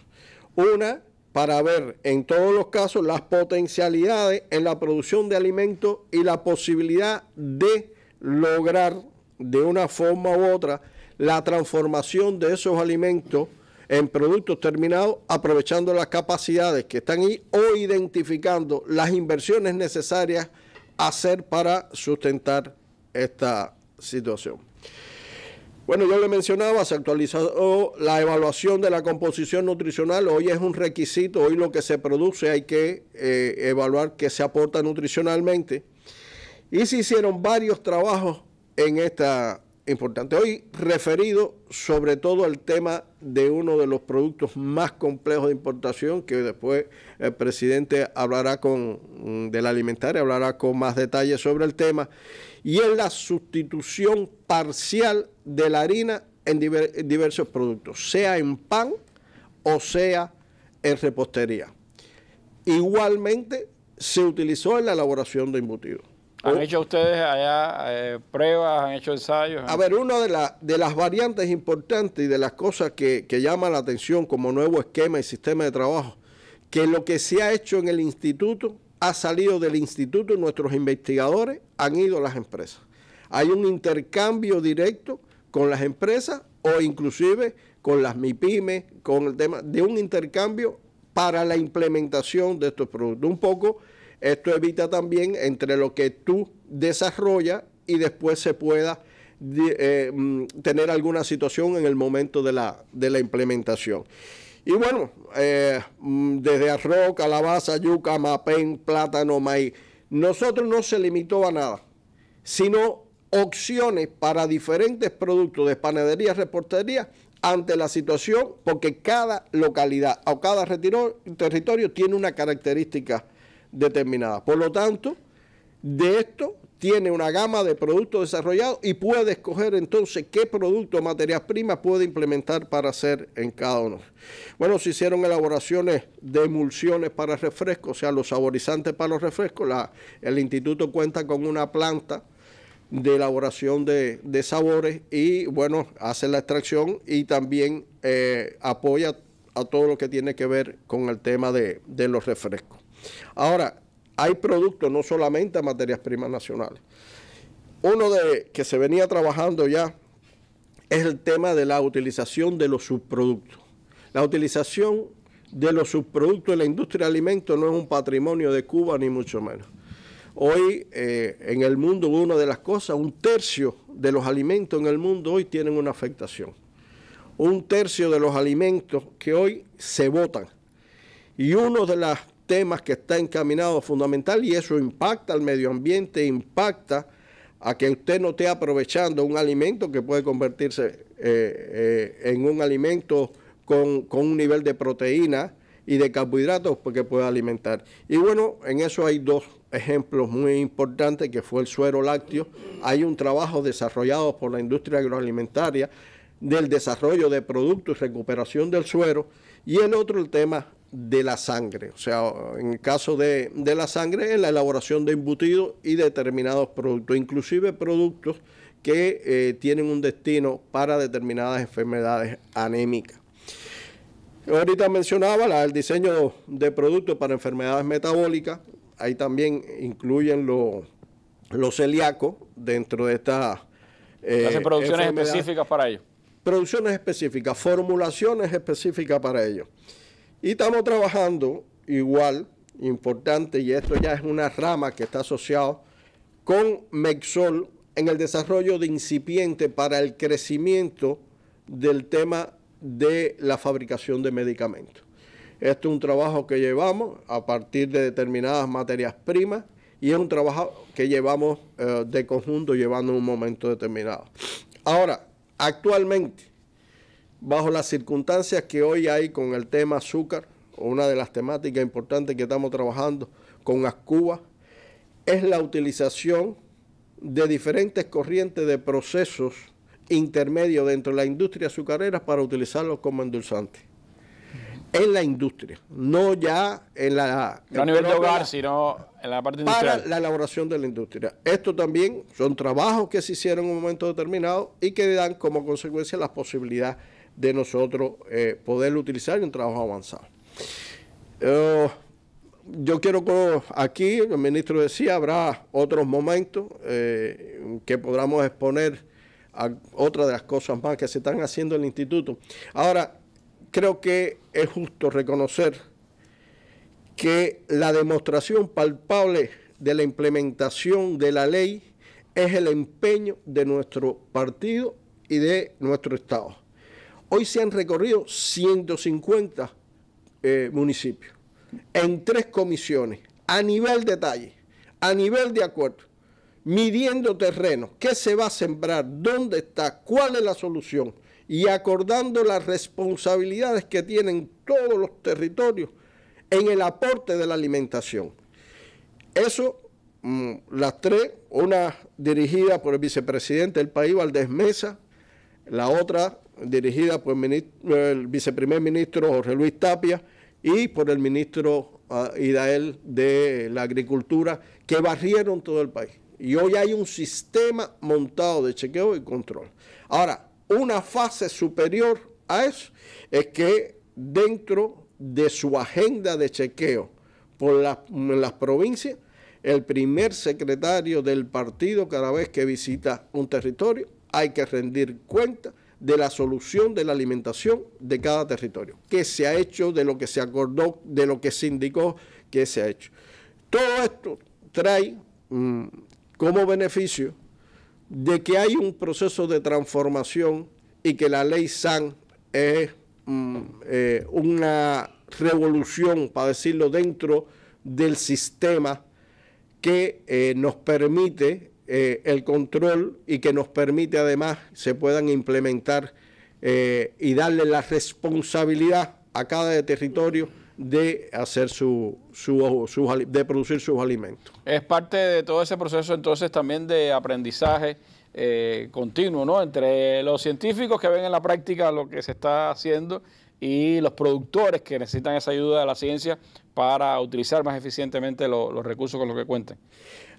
Una para ver en todos los casos las potencialidades en la producción de alimentos y la posibilidad de lograr de una forma u otra la transformación de esos alimentos en productos terminados, aprovechando las capacidades que están ahí o identificando las inversiones necesarias hacer para sustentar esta situación. Bueno, yo le mencionaba, se actualizó la evaluación de la composición nutricional. Hoy es un requisito, hoy lo que se produce hay que eh, evaluar qué se aporta nutricionalmente. Y se hicieron varios trabajos en esta importante. Hoy referido sobre todo al tema de uno de los productos más complejos de importación, que después el presidente hablará con, mm, de la hablará con más detalles sobre el tema, y es la sustitución parcial de la harina en diversos productos, sea en pan o sea en repostería. Igualmente se utilizó en la elaboración de embutidos. ¿Han hecho ustedes allá eh, pruebas, han hecho ensayos? A ver, una de, las variantes importantes y de las cosas que, llaman la atención como nuevo esquema y sistema de trabajo, que lo que se ha hecho en el instituto ha salido del instituto, nuestros investigadores han ido a las empresas. Hay un intercambio directo con las empresas o inclusive con las mipymes con el tema de un intercambio para la implementación de estos productos. Un poco esto evita también entre lo que tú desarrollas y después se pueda eh, mm, tener alguna situación en el momento de la, de la implementación. Y bueno, eh, mm, desde arroz, calabaza, yuca, mapén, plátano, maíz, nosotros no se limitó a nada, sino opciones para diferentes productos de panadería, reportería ante la situación, porque cada localidad o cada territorio tiene una característica determinada. Por lo tanto, de esto tiene una gama de productos desarrollados y puede escoger entonces qué producto o materias primas puede implementar para hacer en cada uno. Bueno, se hicieron elaboraciones de emulsiones para refrescos, o sea, los saborizantes para los refrescos. el instituto cuenta con una planta de elaboración de, sabores y bueno, hace la extracción y también eh, apoya a todo lo que tiene que ver con el tema de, los refrescos. Ahora, hay productos, no solamente materias primas nacionales. Uno de que se venía trabajando ya es el tema de la utilización de los subproductos. La utilización de los subproductos en la industria de alimentos no es un patrimonio de Cuba, ni mucho menos. Hoy eh, en el mundo, una de las cosas, un tercio de los alimentos en el mundo hoy tienen una afectación. Un tercio de los alimentos que hoy se votan Y uno de los temas que está encaminado fundamental, y eso impacta al medio ambiente, impacta a que usted no esté aprovechando un alimento que puede convertirse eh, eh, en un alimento con, un nivel de proteína y de carbohidratos porque pueda alimentar. Y bueno, en eso hay dos ejemplos muy importantes que fue el suero lácteo. Hay un trabajo desarrollado por la industria agroalimentaria del desarrollo de productos y recuperación del suero. Y el otro, el tema de la sangre. O sea, en el caso de, la sangre, en la elaboración de embutidos y determinados productos, inclusive productos que eh, tienen un destino para determinadas enfermedades anémicas. Ahorita mencionaba el diseño de productos para enfermedades metabólicas, ahí también incluyen los celíacos dentro de estas... Eh, Hacen producciones específicas para ellos. Producciones específicas, formulaciones específicas para ellos. Y estamos trabajando igual, importante, y esto ya es una rama que está asociado con Mexol en el desarrollo de incipiente para el crecimiento del tema de la fabricación de medicamentos. Este es un trabajo que llevamos a partir de determinadas materias primas y es un trabajo que llevamos eh, de conjunto, llevando en un momento determinado. Ahora, actualmente, bajo las circunstancias que hoy hay con el tema azúcar, una de las temáticas importantes que estamos trabajando con Ascuba, es la utilización de diferentes corrientes de procesos intermedios dentro de la industria azucarera para utilizarlos como endulzantes en la industria, no ya en la... No a nivel de hogar, sino en la parte industrial. Para la elaboración de la industria. Esto también son trabajos que se hicieron en un momento determinado y que dan como consecuencia la posibilidad de nosotros eh, poder poderlo utilizar en un trabajo avanzado. Eh, yo quiero que aquí, el ministro decía, habrá otros momentos eh, que podamos exponer a otra de las cosas más que se están haciendo en el instituto. Ahora, creo que es justo reconocer que la demostración palpable de la implementación de la ley es el empeño de nuestro partido y de nuestro Estado. Hoy se han recorrido 150 eh, municipios en tres comisiones a nivel detalle, a nivel de acuerdo, midiendo terreno, qué se va a sembrar, dónde está, cuál es la solución y acordando las responsabilidades que tienen todos los territorios en el aporte de la alimentación. Eso, mm, las tres, una dirigida por el vicepresidente del país, Valdés Mesa, la otra dirigida por el, viceprimer ministro Jorge Luis Tapia y por el ministro ah, Idael de la Agricultura, que barrieron todo el país. Y hoy hay un sistema montado de chequeo y control. Ahora, una fase superior a eso es que dentro de su agenda de chequeo por las, provincias, el primer secretario del partido cada vez que visita un territorio hay que rendir cuenta de la solución de la alimentación de cada territorio, qué se ha hecho, de lo que se acordó, de lo que se indicó que se ha hecho. Todo esto trae mm, como beneficio de que hay un proceso de transformación y que la ley SAN es mm, eh, una revolución, para decirlo, dentro del sistema que eh, nos permite eh, el control y que nos permite además se puedan implementar y darle la responsabilidad a cada territorio de hacer su, de producir sus alimentos. Es parte de todo ese proceso entonces también de aprendizaje eh, continuo, ¿no? Entre los científicos que ven en la práctica lo que se está haciendo y los productores que necesitan esa ayuda de la ciencia para utilizar más eficientemente los recursos con los que cuenten.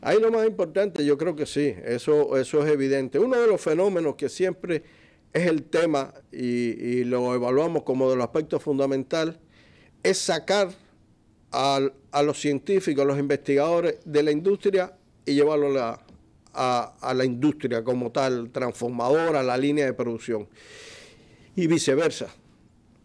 Ahí lo más importante, yo creo que sí, eso, eso es evidente. Uno de los fenómenos que siempre es el tema y, lo evaluamos como de los aspectos fundamentales es sacar a, los científicos, a los investigadores de la industria y llevarlo a la, a la industria como tal, transformadora, a la línea de producción. Y viceversa.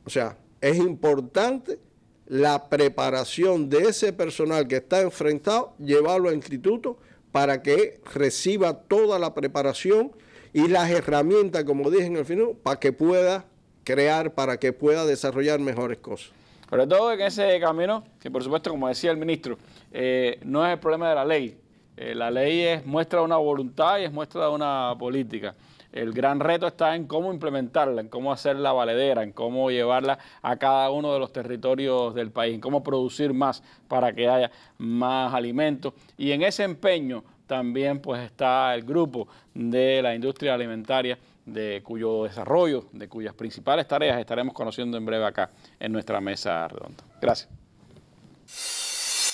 O sea, es importante la preparación de ese personal que está enfrentado, llevarlo al instituto para que reciba toda la preparación y las herramientas, como dije en el final, para que pueda crear, para que pueda desarrollar mejores cosas. Pero todo en ese camino, que por supuesto, como decía el ministro, eh, no es el problema de la ley. Eh, la ley es muestra de una voluntad y es muestra de una política. El gran reto está en cómo implementarla, en cómo hacerla valedera, en cómo llevarla a cada uno de los territorios del país, en cómo producir más para que haya más alimentos. Y en ese empeño también pues está el grupo de la industria alimentaria de cuyo desarrollo, de cuyas principales tareas estaremos conociendo en breve acá en nuestra mesa redonda. Gracias.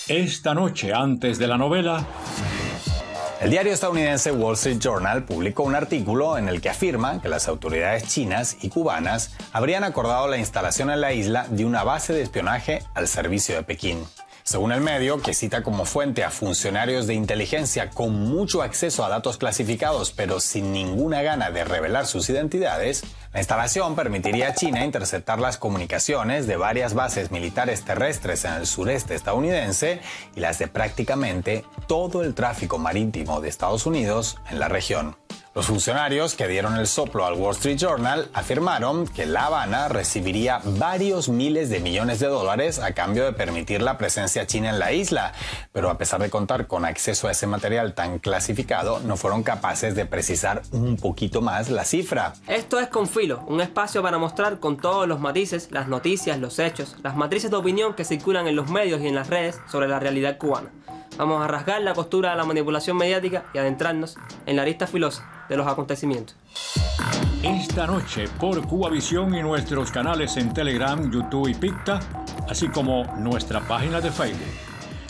Esta noche, antes de la novela, el diario estadounidense Wall Street Journal publicó un artículo en el que afirma que las autoridades chinas y cubanas habrían acordado la instalación en la isla de una base de espionaje al servicio de Pekín. Según el medio, que cita como fuente a funcionarios de inteligencia con mucho acceso a datos clasificados pero sin ninguna gana de revelar sus identidades, la instalación permitiría a China interceptar las comunicaciones de varias bases militares terrestres en el sureste estadounidense y las de prácticamente todo el tráfico marítimo de Estados Unidos en la región. Los funcionarios que dieron el soplo al Wall Street Journal afirmaron que La Habana recibiría varios miles de millones de dólares a cambio de permitir la presencia china en la isla, pero a pesar de contar con acceso a ese material tan clasificado, no fueron capaces de precisar un poquito más la cifra. Esto es Confilo, un espacio para mostrar con todos los matices las noticias, los hechos, las matrices de opinión que circulan en los medios y en las redes sobre la realidad cubana vamos a rasgar la costura de la manipulación mediática y adentrarnos en la arista filosa de los acontecimientos. Esta noche por Cubavisión y nuestros canales en Telegram, YouTube y Picta, así como nuestra página de Facebook.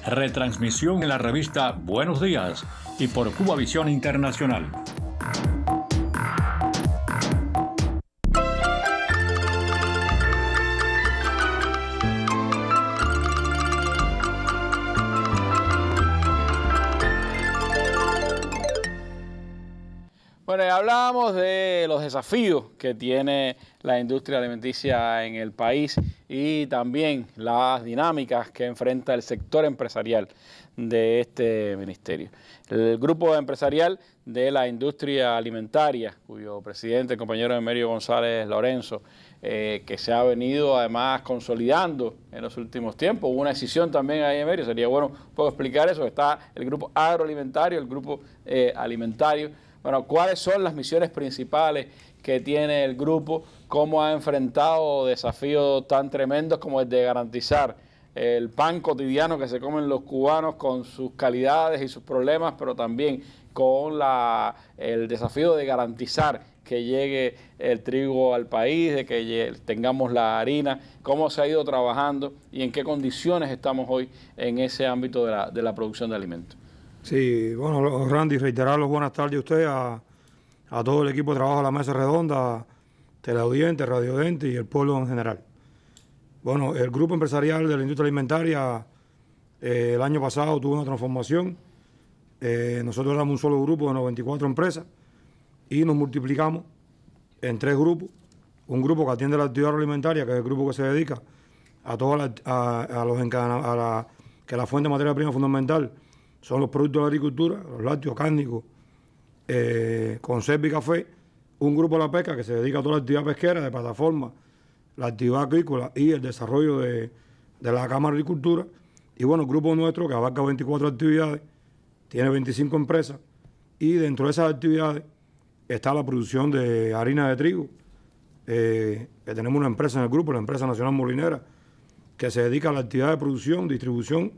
Retransmisión en la revista Buenos Días y por Cubavisión Internacional. Bueno, hablábamos de los desafíos que tiene la industria alimenticia en el país y también las dinámicas que enfrenta el sector empresarial de este ministerio. El grupo empresarial de la industria alimentaria, cuyo presidente, el compañero Emerio González Lorenzo, eh, que se ha venido además consolidando en los últimos tiempos. Hubo una decisión también ahí, Emerio, sería bueno puedo explicar eso. Está el grupo agroalimentario, el grupo eh, alimentario bueno, ¿cuáles son las misiones principales que tiene el grupo? ¿Cómo ha enfrentado desafíos tan tremendos como el de garantizar el pan cotidiano que se comen los cubanos con sus calidades y sus problemas, pero también con el desafío de garantizar que llegue el trigo al país, de que tengamos la harina, cómo se ha ido trabajando y en qué condiciones estamos hoy en ese ámbito de la producción de alimentos. Sí, bueno, Randy, reiterar los buenas tardes a usted, a, todo el equipo de trabajo de la Mesa Redonda, Teleaudiente, Dente y el pueblo en general. Bueno, el grupo empresarial de la industria alimentaria eh, el año pasado tuvo una transformación. Eh, nosotros éramos un solo grupo de 94 empresas y nos multiplicamos en tres grupos. Un grupo que atiende la actividad alimentaria, que es el grupo que se dedica a todas a, los que la fuente de materia prima fundamental son los productos de la agricultura, los lácteos, cárnicos, eh, conserva y café, un grupo de la pesca que se dedica a toda la actividad pesquera, de plataforma, la actividad agrícola y el desarrollo de, la Cámara de Agricultura. Y bueno, el grupo nuestro que abarca 24 actividades, tiene 25 empresas y dentro de esas actividades está la producción de harina de trigo. Eh, que tenemos una empresa en el grupo, la empresa Nacional Molinera, que se dedica a la actividad de producción, distribución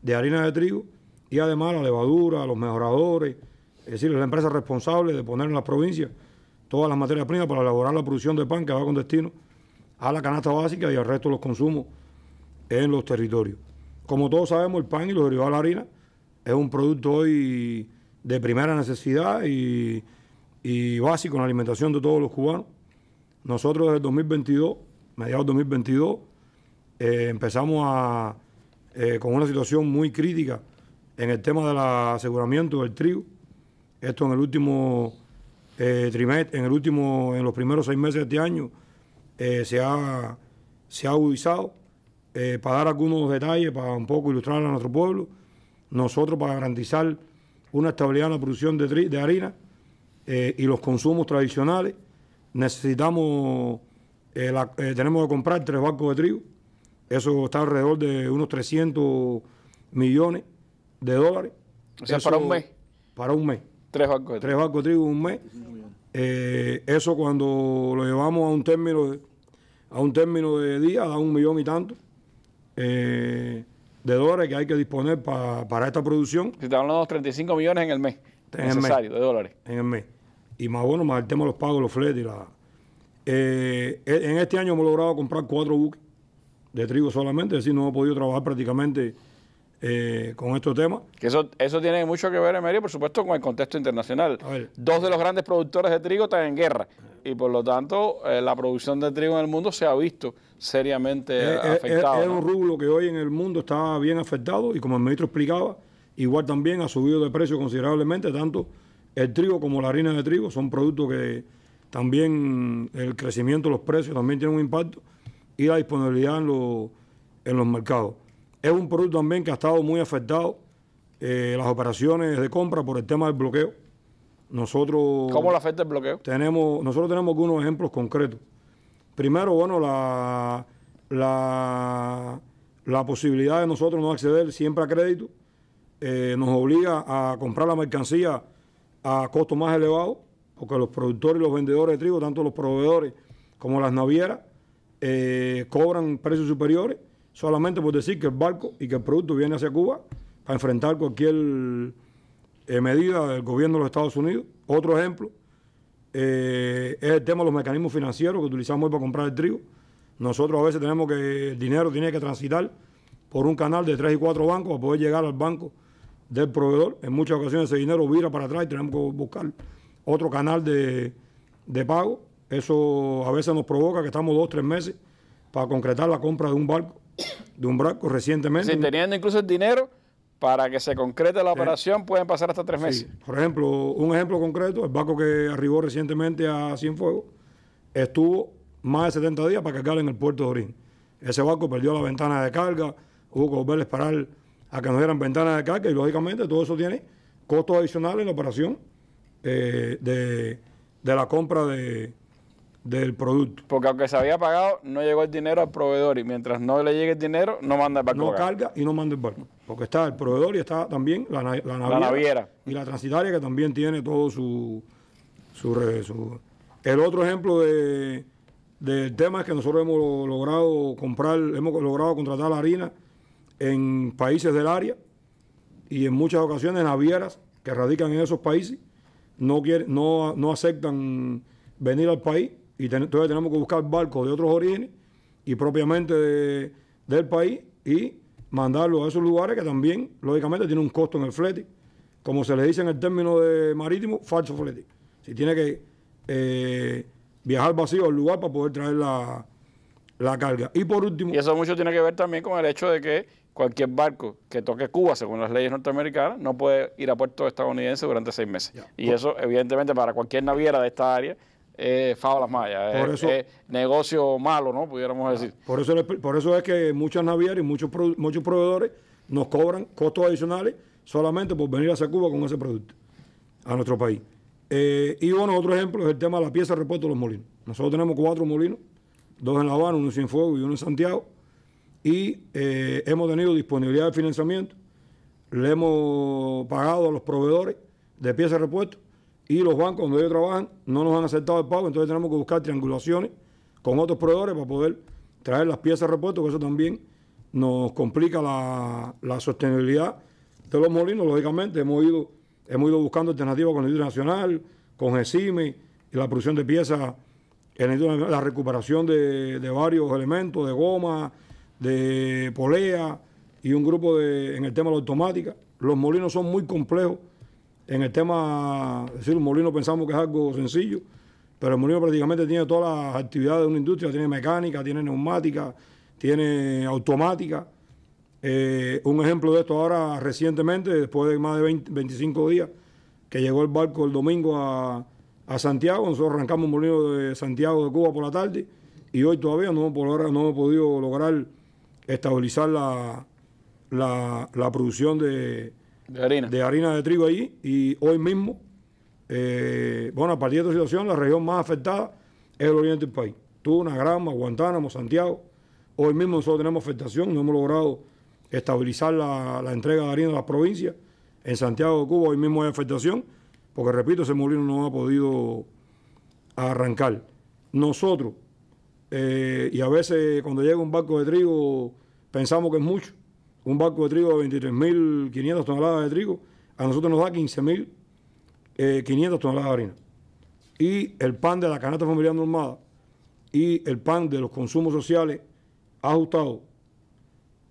de harina de trigo y además la levadura, los mejoradores, es decir, la empresa responsable de poner en las provincias todas las materias primas para elaborar la producción de pan que va con destino a la canasta básica y al resto de los consumos en los territorios. Como todos sabemos, el pan y los derivados de la harina es un producto hoy de primera necesidad y, básico en la alimentación de todos los cubanos. Nosotros desde el 2022, mediados 2022, eh, empezamos a, eh, con una situación muy crítica en el tema del aseguramiento del trigo, esto en el último eh, trimestre, en el último, en los primeros seis meses de este año, eh, se, ha, se agudizado. Eh, para dar algunos detalles, para un poco ilustrar a nuestro pueblo, nosotros para garantizar una estabilidad en la producción de, harina y los consumos tradicionales, necesitamos, tenemos que comprar tres barcos de trigo, eso está alrededor de unos 300 millones de dólares. O sea, para un mes. Para un mes. Tres barcos de trigo. Tres bancos de trigo en un mes. Eh, eso cuando lo llevamos a un término de, a un término de día, da un millón y tanto eh, de dólares que hay que disponer para esta producción. Se está hablando de 35 millones en el mes. En necesario, de dólares. En el mes. Y más bueno, más el tema de los pagos, los fletes y la. Eh, e, en este año hemos logrado comprar cuatro buques de trigo solamente, es decir, no hemos podido trabajar prácticamente eh, con estos temas. Que eso, eso tiene mucho que ver, Emery, por supuesto, con el contexto internacional. Dos de los grandes productores de trigo están en guerra y por lo tanto eh, la producción de trigo en el mundo se ha visto seriamente eh, afectada. Es, un rublo que hoy en el mundo está bien afectado y como el ministro explicaba, igual también ha subido de precio considerablemente, tanto el trigo como la harina de trigo son productos que también el crecimiento de los precios también tiene un impacto y la disponibilidad los, en los mercados. Es un producto también que ha estado muy afectado eh, las operaciones de compra por el tema del bloqueo. Nosotros. ¿Cómo le afecta el bloqueo? Tenemos, nosotros tenemos algunos ejemplos concretos. Primero, bueno, la, la, la posibilidad de nosotros no acceder siempre a crédito eh, nos obliga a comprar la mercancía a costo más elevado, porque los productores y los vendedores de trigo, tanto los proveedores como las navieras, eh, cobran precios superiores solamente por decir que el barco y que el producto viene hacia Cuba para enfrentar cualquier eh, medida del gobierno de los Estados Unidos. Otro ejemplo eh, es el tema de los mecanismos financieros que utilizamos hoy para comprar el trigo. Nosotros a veces tenemos que, el dinero tiene que transitar por un canal de tres y cuatro bancos para poder llegar al banco del proveedor. En muchas ocasiones ese dinero vira para atrás y tenemos que buscar otro canal de, de pago. Eso a veces nos provoca que estamos dos, tres meses para concretar la compra de un barco de un barco recientemente. sin teniendo incluso el dinero para que se concrete la eh, operación, pueden pasar hasta tres meses. Por ejemplo, un ejemplo concreto, el barco que arribó recientemente a Cienfuegos estuvo más de 70 días para cargar en el puerto de Orín. Ese barco perdió la ventana de carga, hubo que volver a esperar a que nos dieran ventanas de carga y lógicamente todo eso tiene costos adicionales en la operación eh, de la compra de, del producto. Porque aunque se había pagado, no llegó el dinero al proveedor y mientras no le llegue el dinero, no manda el barco. No carga y no manda el barco. Porque está el proveedor y está también la, naviera, la naviera, Y la transitaria que también tiene todo su, su, El otro ejemplo de, del tema es que nosotros hemos logrado comprar, hemos logrado contratar la harina en países del área y en muchas ocasiones navieras que radican en esos países no, quieren, no, no aceptan venir al país y entonces tenemos que buscar barcos de otros orígenes y propiamente del país y mandarlos a esos lugares que también, lógicamente, tiene un costo en el flete. Como se le dice en el término de marítimo, falso flete. Si tiene que eh, viajar vacío al lugar para poder traer la, carga. Y por último... Y eso mucho tiene que ver también con el hecho de que cualquier barco que toque Cuba, según las leyes norteamericanas, no puede ir a puertos estadounidense durante seis meses. Y eso, evidentemente, para cualquier naviera de esta área es fábulas mayas, es, negocio malo, ¿no? Pudiéramos decir. Por eso, es que muchas navieras y muchos, muchos proveedores nos cobran costos adicionales solamente por venir hacia Cuba con ese producto a nuestro país. Eh, y bueno, otro ejemplo es el tema de la pieza de repuesto de los molinos. Nosotros tenemos cuatro molinos, dos en La Habana, uno en fuego y uno en Santiago, y eh, hemos tenido disponibilidad de financiamiento, le hemos pagado a los proveedores de piezas de repuesto y los bancos donde ellos trabajan no nos han aceptado el pago, entonces tenemos que buscar triangulaciones con otros proveedores para poder traer las piezas de repuesto, que eso también nos complica la, sostenibilidad de los molinos, lógicamente hemos ido, hemos ido buscando alternativas con el industria nacional, con GESIME, y la producción de piezas, en la recuperación de, de, varios elementos, de goma, de polea, y un grupo de, en el tema de la automática. Los molinos son muy complejos en el tema, es decir, un molino pensamos que es algo sencillo, pero el molino prácticamente tiene todas las actividades de una industria, tiene mecánica, tiene neumática, tiene automática. Eh, un ejemplo de esto ahora recientemente, después de más de 25 días, que llegó el barco el domingo a, Santiago, nosotros arrancamos un molino de Santiago de Cuba por la tarde y hoy todavía no, hemos podido lograr estabilizar la, la producción de de harina. De harina de trigo ahí y hoy mismo, eh, bueno, a partir de esta situación, la región más afectada es el oriente del país. Tuna, Grama, Guantánamo, Santiago. Hoy mismo nosotros tenemos afectación, no hemos logrado estabilizar la, entrega de harina a las provincias. En Santiago de Cuba hoy mismo hay afectación, porque repito, ese molino no ha podido arrancar. Nosotros, eh, y a veces cuando llega un barco de trigo, pensamos que es mucho, un barco de trigo de 23.500 toneladas de trigo, a nosotros nos da 15.500 eh, toneladas de harina. Y el pan de la canasta familiar normada y el pan de los consumos sociales ajustado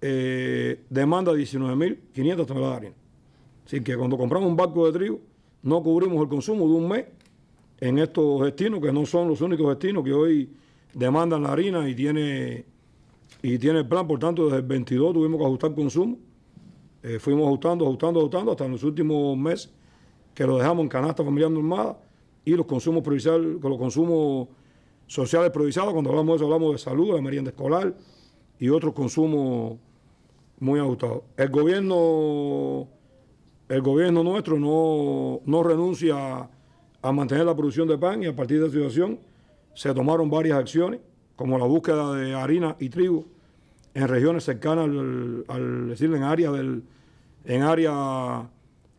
eh, demanda 19.500 toneladas de harina. Así que cuando compramos un barco de trigo, no cubrimos el consumo de un mes en estos destinos, que no son los únicos destinos que hoy demandan la harina y tiene y tiene el plan, por tanto, desde el 22 tuvimos que ajustar el consumo. Eh, fuimos ajustando, ajustando, ajustando hasta en los últimos meses que lo dejamos en canasta familiar normada y los consumos con los consumos sociales improvisados, cuando hablamos de eso hablamos de salud, de merienda escolar y otros consumos muy ajustados. El gobierno, el gobierno nuestro no, no renuncia a, mantener la producción de pan y a partir de esa situación se tomaron varias acciones, como la búsqueda de harina y trigo en regiones cercanas al, al decir, en área del, en área,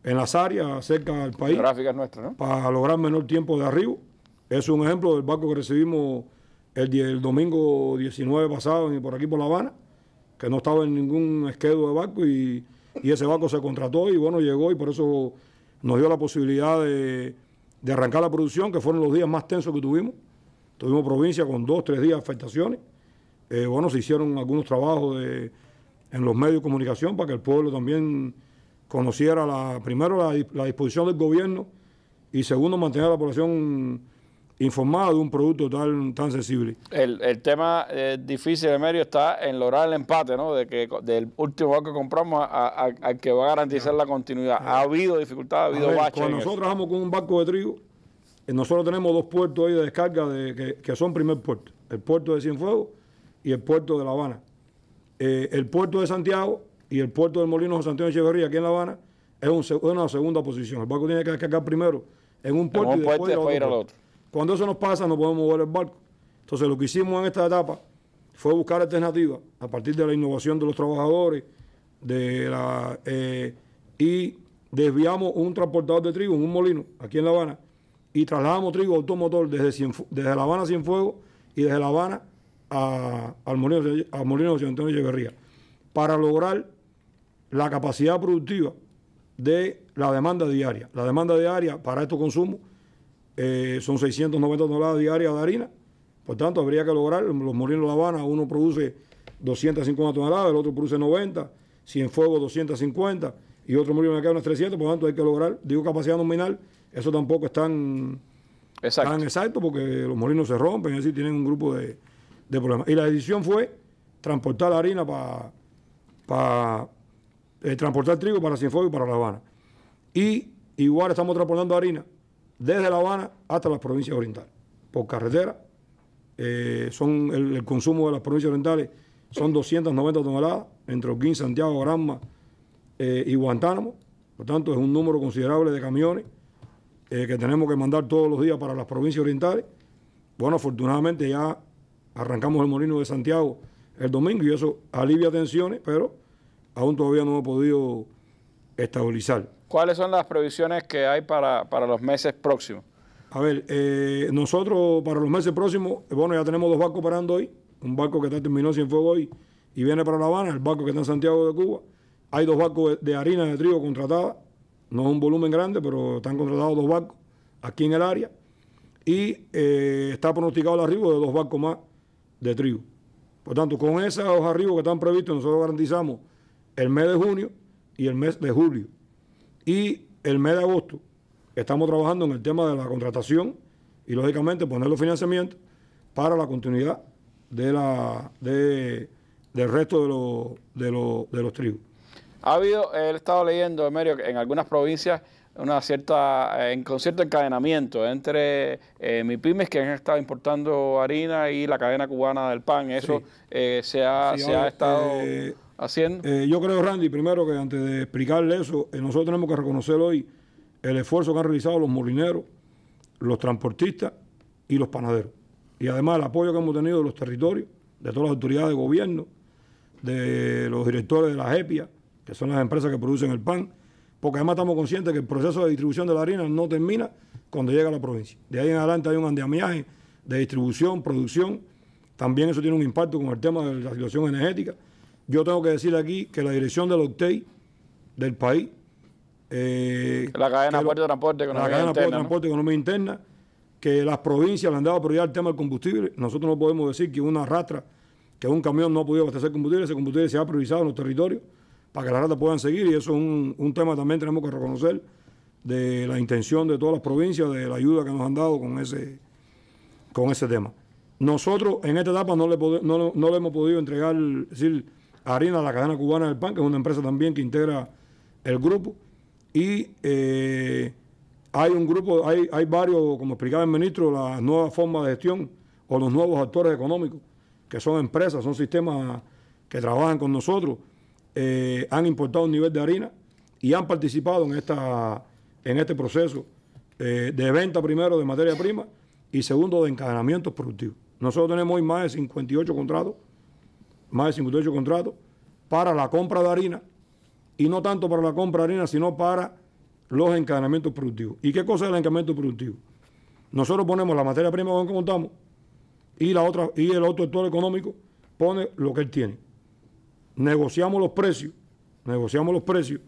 en las áreas cerca del país. Para lograr menor tiempo de arribo. Es un ejemplo del barco que recibimos el, domingo 19 pasado por aquí por La Habana, que no estaba en ningún esquedo de barco y, ese barco se contrató y bueno, llegó y por eso nos dio la posibilidad de, de arrancar la producción, que fueron los días más tensos que tuvimos. Tuvimos provincia con dos, tres días de afectaciones. Eh, bueno, se hicieron algunos trabajos en los medios de comunicación para que el pueblo también conociera la, primero la, disposición del gobierno y segundo mantener a la población informada de un producto tan, sensible. El, tema eh, difícil de medio está en lograr el empate, ¿no? De que del último barco que compramos al que va a garantizar la continuidad. Ha habido dificultades ha habido baches. Cuando nosotros trabajamos con un barco de trigo, eh, nosotros tenemos dos puertos ahí de descarga que, que son primer puerto. El puerto de Cienfuegos y el puerto de La Habana. Eh, el puerto de Santiago y el puerto del Molino José Antonio Echeverría, aquí en La Habana, es una segunda posición. El barco tiene que descargar primero en un puerto y después, otro. Cuando eso nos pasa, no podemos mover el barco. Entonces, lo que hicimos en esta etapa fue buscar alternativas a partir de la innovación de los trabajadores de la, eh, y desviamos un transportador de trigo en un molino aquí en La Habana y trasladamos trigo automotor desde, desde La Habana sin fuego... y desde La Habana al molino, al molino de Antonio Echeverría para lograr la capacidad productiva de la demanda diaria. La demanda diaria para estos consumos eh, son 690 toneladas diarias de harina, por tanto habría que lograr, los molinos de La Habana, uno produce 250 toneladas, el otro produce 90, si en fuego 250 y otro molino me acá unas 300, por tanto hay que lograr, digo capacidad nominal, eso tampoco es tan exacto, tan exacto porque los molinos se rompen, es decir, tienen un grupo de, de problema. Y la decisión fue transportar la harina para eh, transportar trigo para Cienfuegos y para La Habana. Y igual estamos transportando harina desde La Habana hasta las provincias orientales, por carretera. Eh, son el, consumo de las provincias orientales son 290 toneladas entre Oquín, Santiago, Granma eh, y Guantánamo. Por tanto, es un número considerable de camiones que tenemos que mandar todos los días para las provincias orientales. Bueno, afortunadamente ya Arrancamos el Molino de Santiago el domingo y eso alivia tensiones, pero aún todavía no hemos podido estabilizar. ¿Cuáles son las previsiones que hay para, para los meses próximos? A ver, eh, nosotros para los meses próximos, eh, bueno, ya tenemos dos barcos parando hoy, un barco que terminó sin fuego hoy y viene para La Habana, el barco que está en Santiago de Cuba. Hay dos barcos de, harina de trigo contratada, no es un volumen grande, pero están contratados dos barcos aquí en el área. Y eh, está pronosticado el arribo de dos barcos más de trigo. Por tanto, con esos arribos que están previstos, nosotros garantizamos el mes de junio y el mes de julio. Y el mes de agosto estamos trabajando en el tema de la contratación y, lógicamente, poner los financiamientos para la continuidad de la, del resto de, los, de, los, de los trigos. Ha habido, he estado leyendo, Emerio, en algunas provincias una cierta, eh, en con cierto encadenamiento entre eh, mi pymes que han estado importando harina y la cadena cubana del pan. Eso eh, se ha, estado haciendo. yo creo, Randy, primero que antes de explicarle eso, nosotros tenemos que reconocer hoy el esfuerzo que han realizado los molineros, los transportistas y los panaderos. Y además el apoyo que hemos tenido de los territorios, de todas las autoridades de gobierno, de los directores de las EPIA, que son las empresas que producen el pan porque además estamos conscientes que el proceso de distribución de la harina no termina cuando llega a la provincia. De ahí en adelante hay un andamiaje de distribución, producción, también eso tiene un impacto con el tema de la situación energética. Yo tengo que decir aquí que la dirección del OCTEI del país... Eh, la cadena de transporte La cadena interna, transporte economía interna, que las provincias le han dado prioridad al tema del combustible. Nosotros no podemos decir que una rastra, que un camión no ha podido abastecer combustible, ese combustible se ha priorizado en los territorios para que las ratas puedan seguir y eso es un, un tema también tenemos que reconocer de la intención de todas las provincias, de la ayuda que nos han dado con ese, con ese tema. Nosotros en esta etapa no le, no, hemos podido entregar harina a la cadena cubana del pan, que es una empresa también que integra el grupo. Y eh, hay un grupo, hay, hay varios, como explicaba el ministro, las nuevas formas de gestión o los nuevos actores económicos, que son empresas, son sistemas que trabajan con nosotros eh, han importado un nivel de harina y han participado en, esta, en este proceso eh, de venta primero de materia prima y segundo de encadenamientos productivos. Nosotros tenemos hoy más de 58 contratos, más de 58 contratos para la compra de harina y no tanto para la compra de harina, sino para los encadenamientos productivos. ¿Y qué cosa es el encadenamiento productivo? Nosotros ponemos la materia prima con que contamos y, la otra, y el otro actor económico pone lo que él tiene negociamos los precios, negociamos los precios,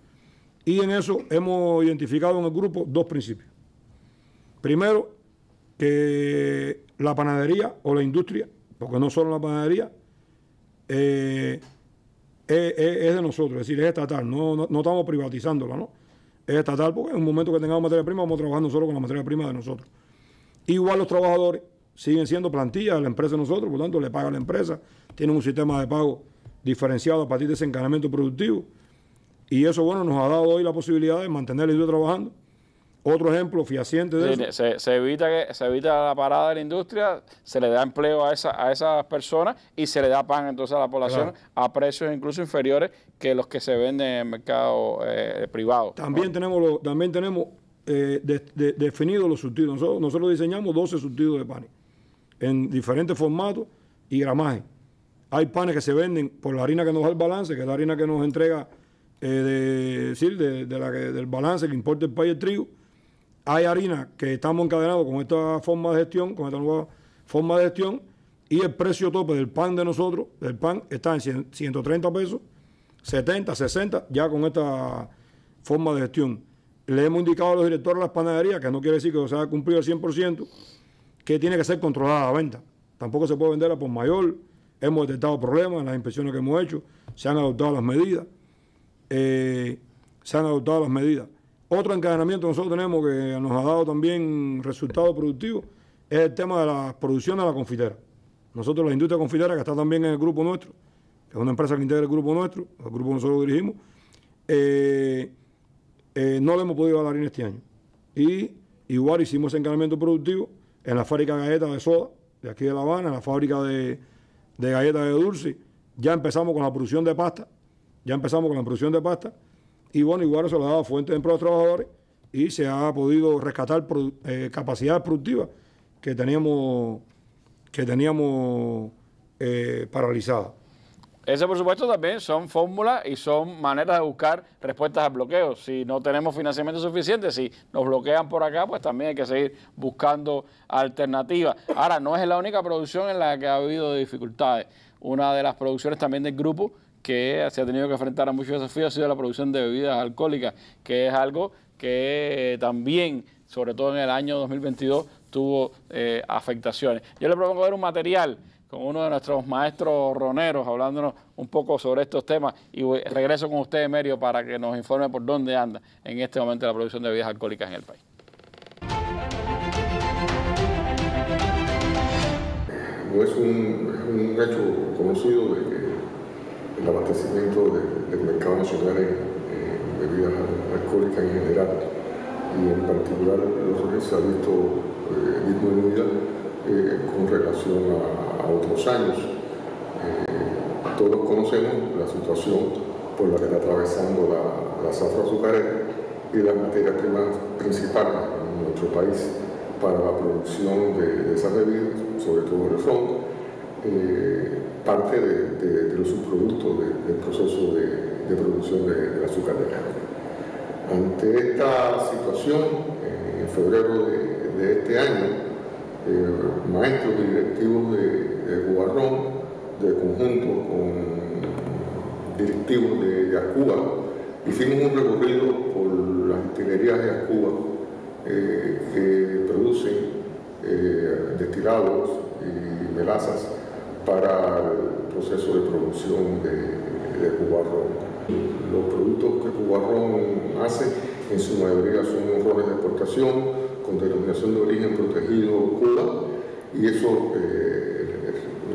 y en eso hemos identificado en el grupo dos principios. Primero, que la panadería o la industria, porque no solo la panadería, eh, es, de nosotros, es decir, es estatal, no, no, estamos privatizándola, ¿no? Es estatal porque en un momento que tengamos materia prima vamos a trabajar nosotros con la materia prima de nosotros. Igual los trabajadores siguen siendo plantillas de la empresa de nosotros, por lo tanto le paga la empresa, tienen un sistema de pago diferenciado a partir de ese encarnamiento productivo. Y eso, bueno, nos ha dado hoy la posibilidad de mantener la industria trabajando. Otro ejemplo fiaciente de eso. Se, evita que, se evita la parada de la industria, se le da empleo a, esas personas y se le da pan entonces a la población a precios incluso inferiores que los que se venden en el mercado eh, privado. También tenemos, también tenemos eh, definidos los surtidos. Nosotros, diseñamos 12 surtidos de pan en diferentes formatos y gramajes. Hay panes que se venden por la harina que nos da el balance, que es la harina que nos entrega eh, de, la del balance que importa el país el trigo. Hay harina que estamos encadenados con esta forma de gestión, con esta nueva forma de gestión, y el precio tope del pan de nosotros, del pan, está en 130 pesos, 70, 60, ya con esta forma de gestión. Le hemos indicado a los directores de las panaderías, que no quiere decir que se haya cumplido el 100%, que tiene que ser controlada la venta. Tampoco se puede venderla por mayor, hemos detectado problemas en las inspecciones que hemos hecho, se han adoptado las medidas, eh, se han adoptado las medidas. Otro encadenamiento que nosotros tenemos que nos ha dado también resultados productivos es el tema de la producción de la confitera. Nosotros, la industria confitera, que está también en el grupo nuestro, que es una empresa que integra el grupo nuestro, el grupo que nosotros dirigimos, eh, eh, no le hemos podido dar en este año. Y igual hicimos ese encadenamiento productivo en la fábrica de galletas de soda, de aquí de La Habana, en la fábrica de, de galletas de dulce, ya empezamos con la producción de pasta, ya empezamos con la producción de pasta, y bueno, igual eso le ha dado fuente de empleo a los trabajadores y se ha podido rescatar eh, capacidades productivas que teníamos, que teníamos eh, paralizadas. Eso, por supuesto, también son fórmulas y son maneras de buscar respuestas al bloqueo. Si no tenemos financiamiento suficiente, si nos bloquean por acá, pues también hay que seguir buscando alternativas. Ahora, no es la única producción en la que ha habido dificultades. Una de las producciones también del grupo que se ha tenido que enfrentar a muchos desafíos ha sido la producción de bebidas alcohólicas, que es algo que eh, también, sobre todo en el año 2022, tuvo eh, afectaciones. Yo le propongo ver un material con uno de nuestros maestros roneros, hablándonos un poco sobre estos temas. Y regreso con usted, Emerio, para que nos informe por dónde anda en este momento la producción de bebidas alcohólicas en el país. Pues es un, hecho conocido que el abastecimiento del mercado nacional de bebidas alcohólicas en general y en particular los se ha visto eh, disminuida eh, con relación a otros años. Eh, todos conocemos la situación por la que está atravesando la, la zafra azucarera y la materia prima principal en nuestro país para la producción de, esas bebidas, sobre todo el ron, eh, parte de, los subproductos del proceso de, producción de, la Ante esta situación, en febrero de, este año, eh, maestros directivos de eh, Jugarrón, de conjunto con directivos de Yacuba, hicimos un recorrido por las destilerías de Yacuba eh, que producen eh, destilados y melazas para el proceso de producción de, Cubarrón. Los productos que Cubarrón hace en su mayoría son roles de exportación con denominación de origen protegido Cuba y eso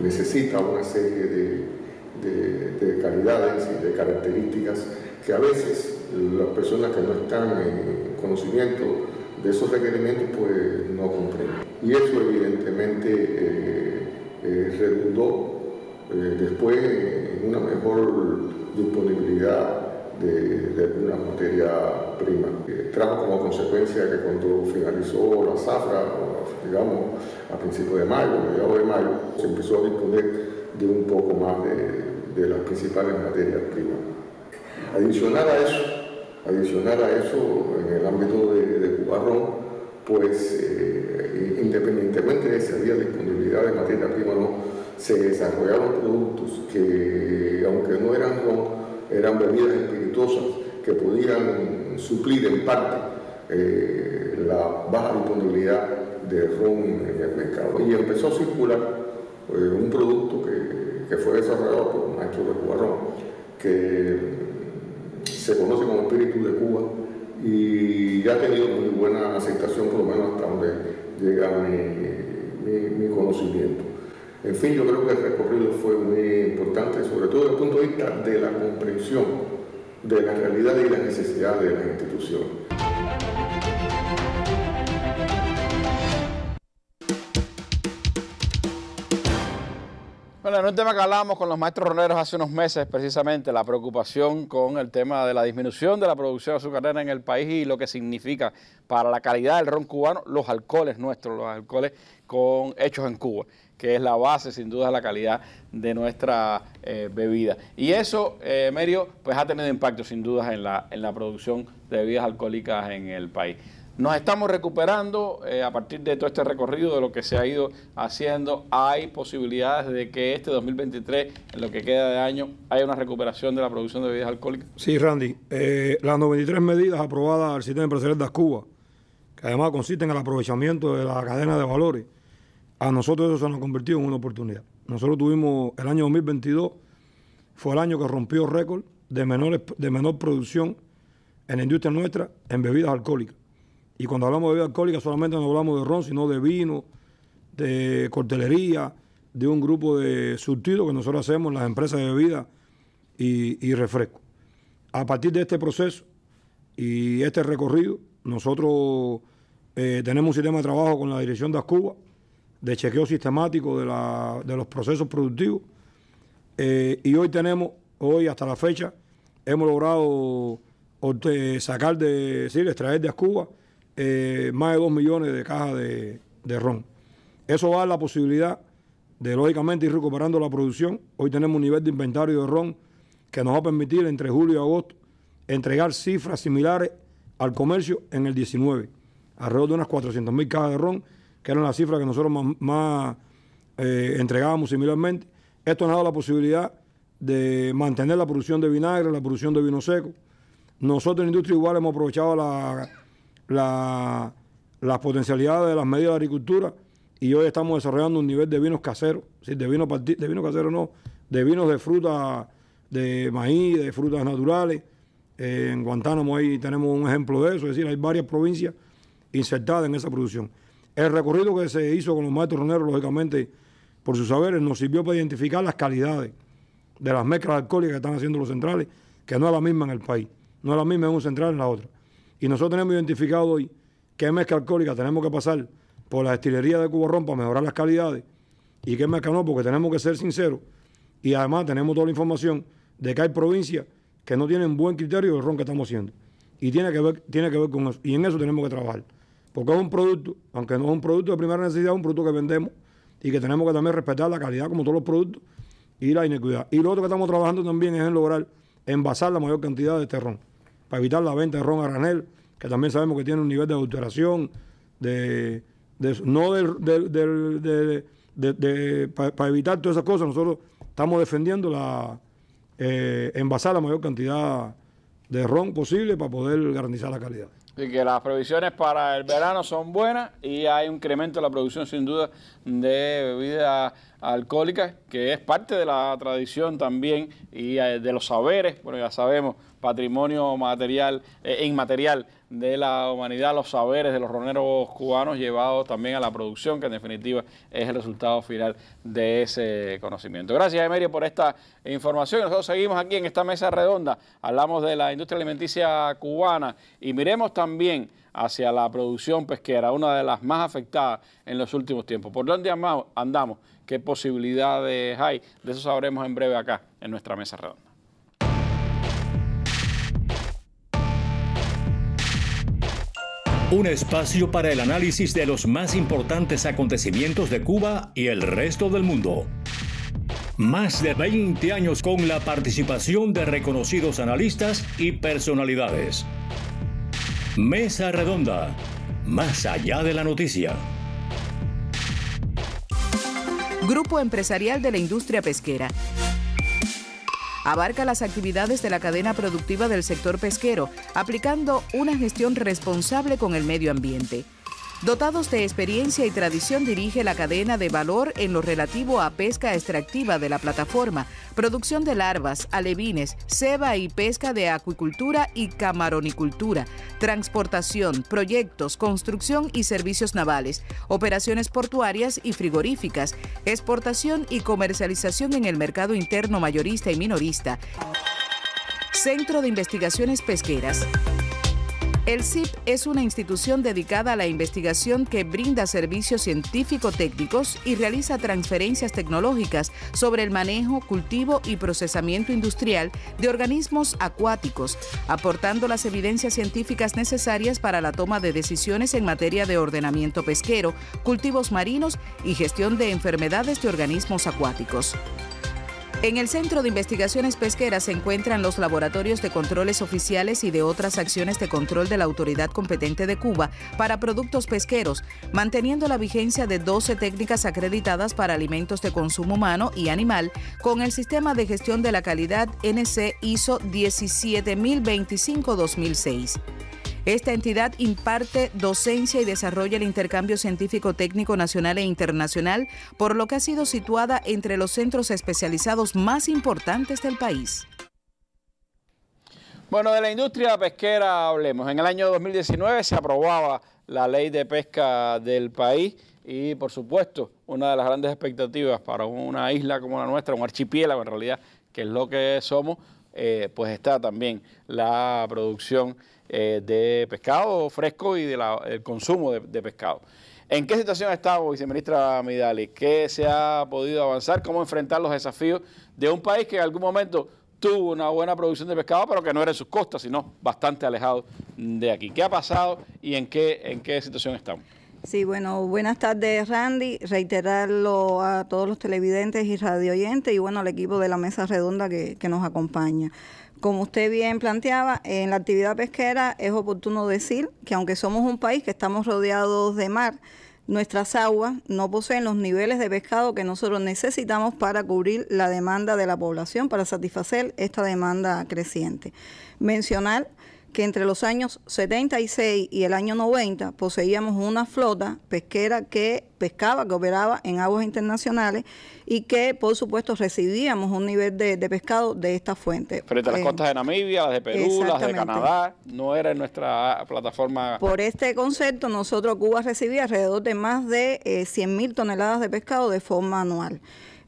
necesita una serie de, de, calidades y de características que a veces las personas que no están en conocimiento de esos requerimientos pues no comprenden. Y eso evidentemente eh, eh, redundó eh, después en una mejor disponibilidad de, una materia prima. Trajo como consecuencia que cuando finalizó la zafra, digamos, a principios de mayo, mediados de mayo, se empezó a disponer de un poco más de, las principales materias primas. Adicional a eso, adicional a eso, en el ámbito de, de Cubarrón, pues eh, independientemente de si había disponibilidad de materia prima o no, se desarrollaron productos que, aunque no eran ron, eran bebidas espirituosas que podían suplir en parte eh, la baja disponibilidad de ron en el mercado. Y empezó a circular eh, un producto que, fue desarrollado por un maestro de Cuba que mm, se conoce como espíritu de Cuba y ya ha tenido muy buena aceptación, por lo menos hasta donde llega mi, mi conocimiento. En fin, yo creo que el recorrido fue muy importante, sobre todo desde el punto de vista de la comprensión de la realidad y las necesidades de la institución. Bueno, en un tema que hablamos con los maestros roneros hace unos meses, precisamente la preocupación con el tema de la disminución de la producción azucarera en el país y lo que significa para la calidad del ron cubano los alcoholes nuestros, los alcoholes con hechos en Cuba, que es la base, sin duda, de la calidad de nuestra eh, bebida. Y eso, eh, Merio, pues ha tenido impacto, sin duda, en la, en la producción de bebidas alcohólicas en el país. Nos estamos recuperando eh, a partir de todo este recorrido, de lo que se ha ido haciendo. Hay posibilidades de que este 2023, en lo que queda de año, haya una recuperación de la producción de bebidas alcohólicas. Sí, Randy. Eh, las 93 medidas aprobadas al sistema empresarial de Cuba, que además consisten en el aprovechamiento de la cadena de valores a nosotros eso se nos ha convertido en una oportunidad. Nosotros tuvimos el año 2022, fue el año que rompió récord de, de menor producción en la industria nuestra en bebidas alcohólicas. Y cuando hablamos de bebidas alcohólicas solamente no hablamos de ron, sino de vino, de cortelería, de un grupo de surtido que nosotros hacemos las empresas de bebidas y, refrescos... refresco. A partir de este proceso y este recorrido, nosotros eh, tenemos un sistema de trabajo con la dirección de Cuba de chequeo sistemático de, los procesos productivos. Eh, y hoy tenemos, hoy hasta la fecha, hemos logrado sacar de, decir, extraer de Cuba eh, más de 2 millones de cajas de, ron. Eso va la posibilidad de, lógicamente, ir recuperando la producción. Hoy tenemos un nivel de inventario de ron que nos va a permitir entre julio y agosto entregar cifras similares al comercio en el 19, alrededor de unas 400 mil cajas de ron que eran las cifras que nosotros más, eh, entregábamos similarmente. Esto nos ha dado la posibilidad de mantener la producción de vinagre, la producción de vino seco. Nosotros en industria igual hemos aprovechado la, las potencialidades de las medidas de agricultura y hoy estamos desarrollando un nivel de vinos caseros, de vino, de casero no, de vinos de fruta, de maíz, de frutas naturales. en Guantánamo ahí tenemos un ejemplo de eso, es decir, hay varias provincias insertadas en esa producción. El recorrido que se hizo con los maestros roneros, lógicamente, por sus saberes, nos sirvió para identificar las calidades de las mezclas alcohólicas que están haciendo los centrales, que no es la misma en el país, no es la misma en un central en la otra. Y nosotros tenemos identificado hoy qué mezcla alcohólica tenemos que pasar por la destilería de Cubarrón para mejorar las calidades y qué mezcla no, porque tenemos que ser sinceros y además tenemos toda la información de que hay provincias que no tienen buen criterio del ron que estamos haciendo. Y tiene que tiene que ver con Y en eso tenemos que trabajar porque es un producto, aunque no es un producto de primera necesidad, es un producto que vendemos y que tenemos que también respetar la calidad como todos los productos y la inequidad. Y lo otro que estamos trabajando también es en lograr envasar la mayor cantidad de este ron, para evitar la venta de ron a granel, que también sabemos que tiene un nivel de adulteración, de, no para evitar todas esas cosas, nosotros estamos defendiendo la eh, envasar la mayor cantidad de ron posible para poder garantizar la calidad. Así que las previsiones para el verano son buenas y hay un incremento en la producción sin duda de bebidas alcohólica, que es parte de la tradición también y eh, de los saberes, bueno, ya sabemos, patrimonio material e inmaterial de la humanidad, los saberes de los roneros cubanos llevados también a la producción, que en definitiva es el resultado final de ese conocimiento. Gracias, Emery, por esta información. Nosotros seguimos aquí en esta mesa redonda, hablamos de la industria alimenticia cubana y miremos también hacia la producción pesquera, una de las más afectadas en los últimos tiempos. ¿Por dónde andamos? qué posibilidades hay. De eso sabremos en breve acá, en nuestra mesa redonda. Un espacio para el análisis de los más importantes acontecimientos de Cuba y el resto del mundo. Más de 20 años con la participación de reconocidos analistas y personalidades. Mesa Redonda, más allá de la noticia. Grupo Empresarial de la Industria Pesquera. Abarca las actividades de la cadena productiva del sector pesquero, aplicando una gestión responsable con el medio ambiente. Dotados de experiencia y tradición dirige la cadena de valor en lo relativo a pesca extractiva de la plataforma, producción de larvas, alevines, ceba y pesca de acuicultura y camaronicultura, transportación, proyectos, construcción y servicios navales, operaciones portuarias y frigoríficas, exportación y comercialización en el mercado interno mayorista y minorista. Centro de Investigaciones Pesqueras. El CIP es una institución dedicada a la investigación que brinda servicios científico-técnicos y realiza transferencias tecnológicas sobre el manejo, cultivo y procesamiento industrial de organismos acuáticos, aportando las evidencias científicas necesarias para la toma de decisiones en materia de ordenamiento pesquero, cultivos marinos y gestión de enfermedades de organismos acuáticos. En el Centro de Investigaciones Pesqueras se encuentran los laboratorios de controles oficiales y de otras acciones de control de la autoridad competente de Cuba para productos pesqueros, manteniendo la vigencia de 12 técnicas acreditadas para alimentos de consumo humano y animal con el sistema de gestión de la calidad NC ISO 17025-2006. Esta entidad imparte docencia y desarrolla el intercambio científico técnico nacional e internacional, por lo que ha sido situada entre los centros especializados más importantes del país. Bueno, de la industria pesquera hablemos. En el año 2019 se aprobaba la ley de pesca del país y, por supuesto, una de las grandes expectativas para una isla como la nuestra, un archipiélago en realidad, que es lo que somos, eh, pues está también la producción eh, de pescado fresco y del consumo de, pescado. ¿En qué situación ha estado, viceministra Midali? ¿Qué se ha podido avanzar? ¿Cómo enfrentar los desafíos de un país que en algún momento tuvo una buena producción de pescado, pero que no era en sus costas, sino bastante alejado de aquí? ¿Qué ha pasado y en qué, en qué situación estamos? Sí, bueno, buenas tardes Randy, reiterarlo a todos los televidentes y oyentes y bueno al equipo de la mesa redonda que, que nos acompaña. Como usted bien planteaba, en la actividad pesquera es oportuno decir que aunque somos un país que estamos rodeados de mar, nuestras aguas no poseen los niveles de pescado que nosotros necesitamos para cubrir la demanda de la población, para satisfacer esta demanda creciente. Mencionar que entre los años 76 y el año 90 poseíamos una flota pesquera que pescaba, que operaba en aguas internacionales y que, por supuesto, recibíamos un nivel de, pescado de esta fuente. Frente a las eh, costas de Namibia, las de Perú, las de Canadá, no era nuestra plataforma. Por este concepto, nosotros Cuba recibía alrededor de más de 100 eh, 100.000 toneladas de pescado de forma anual.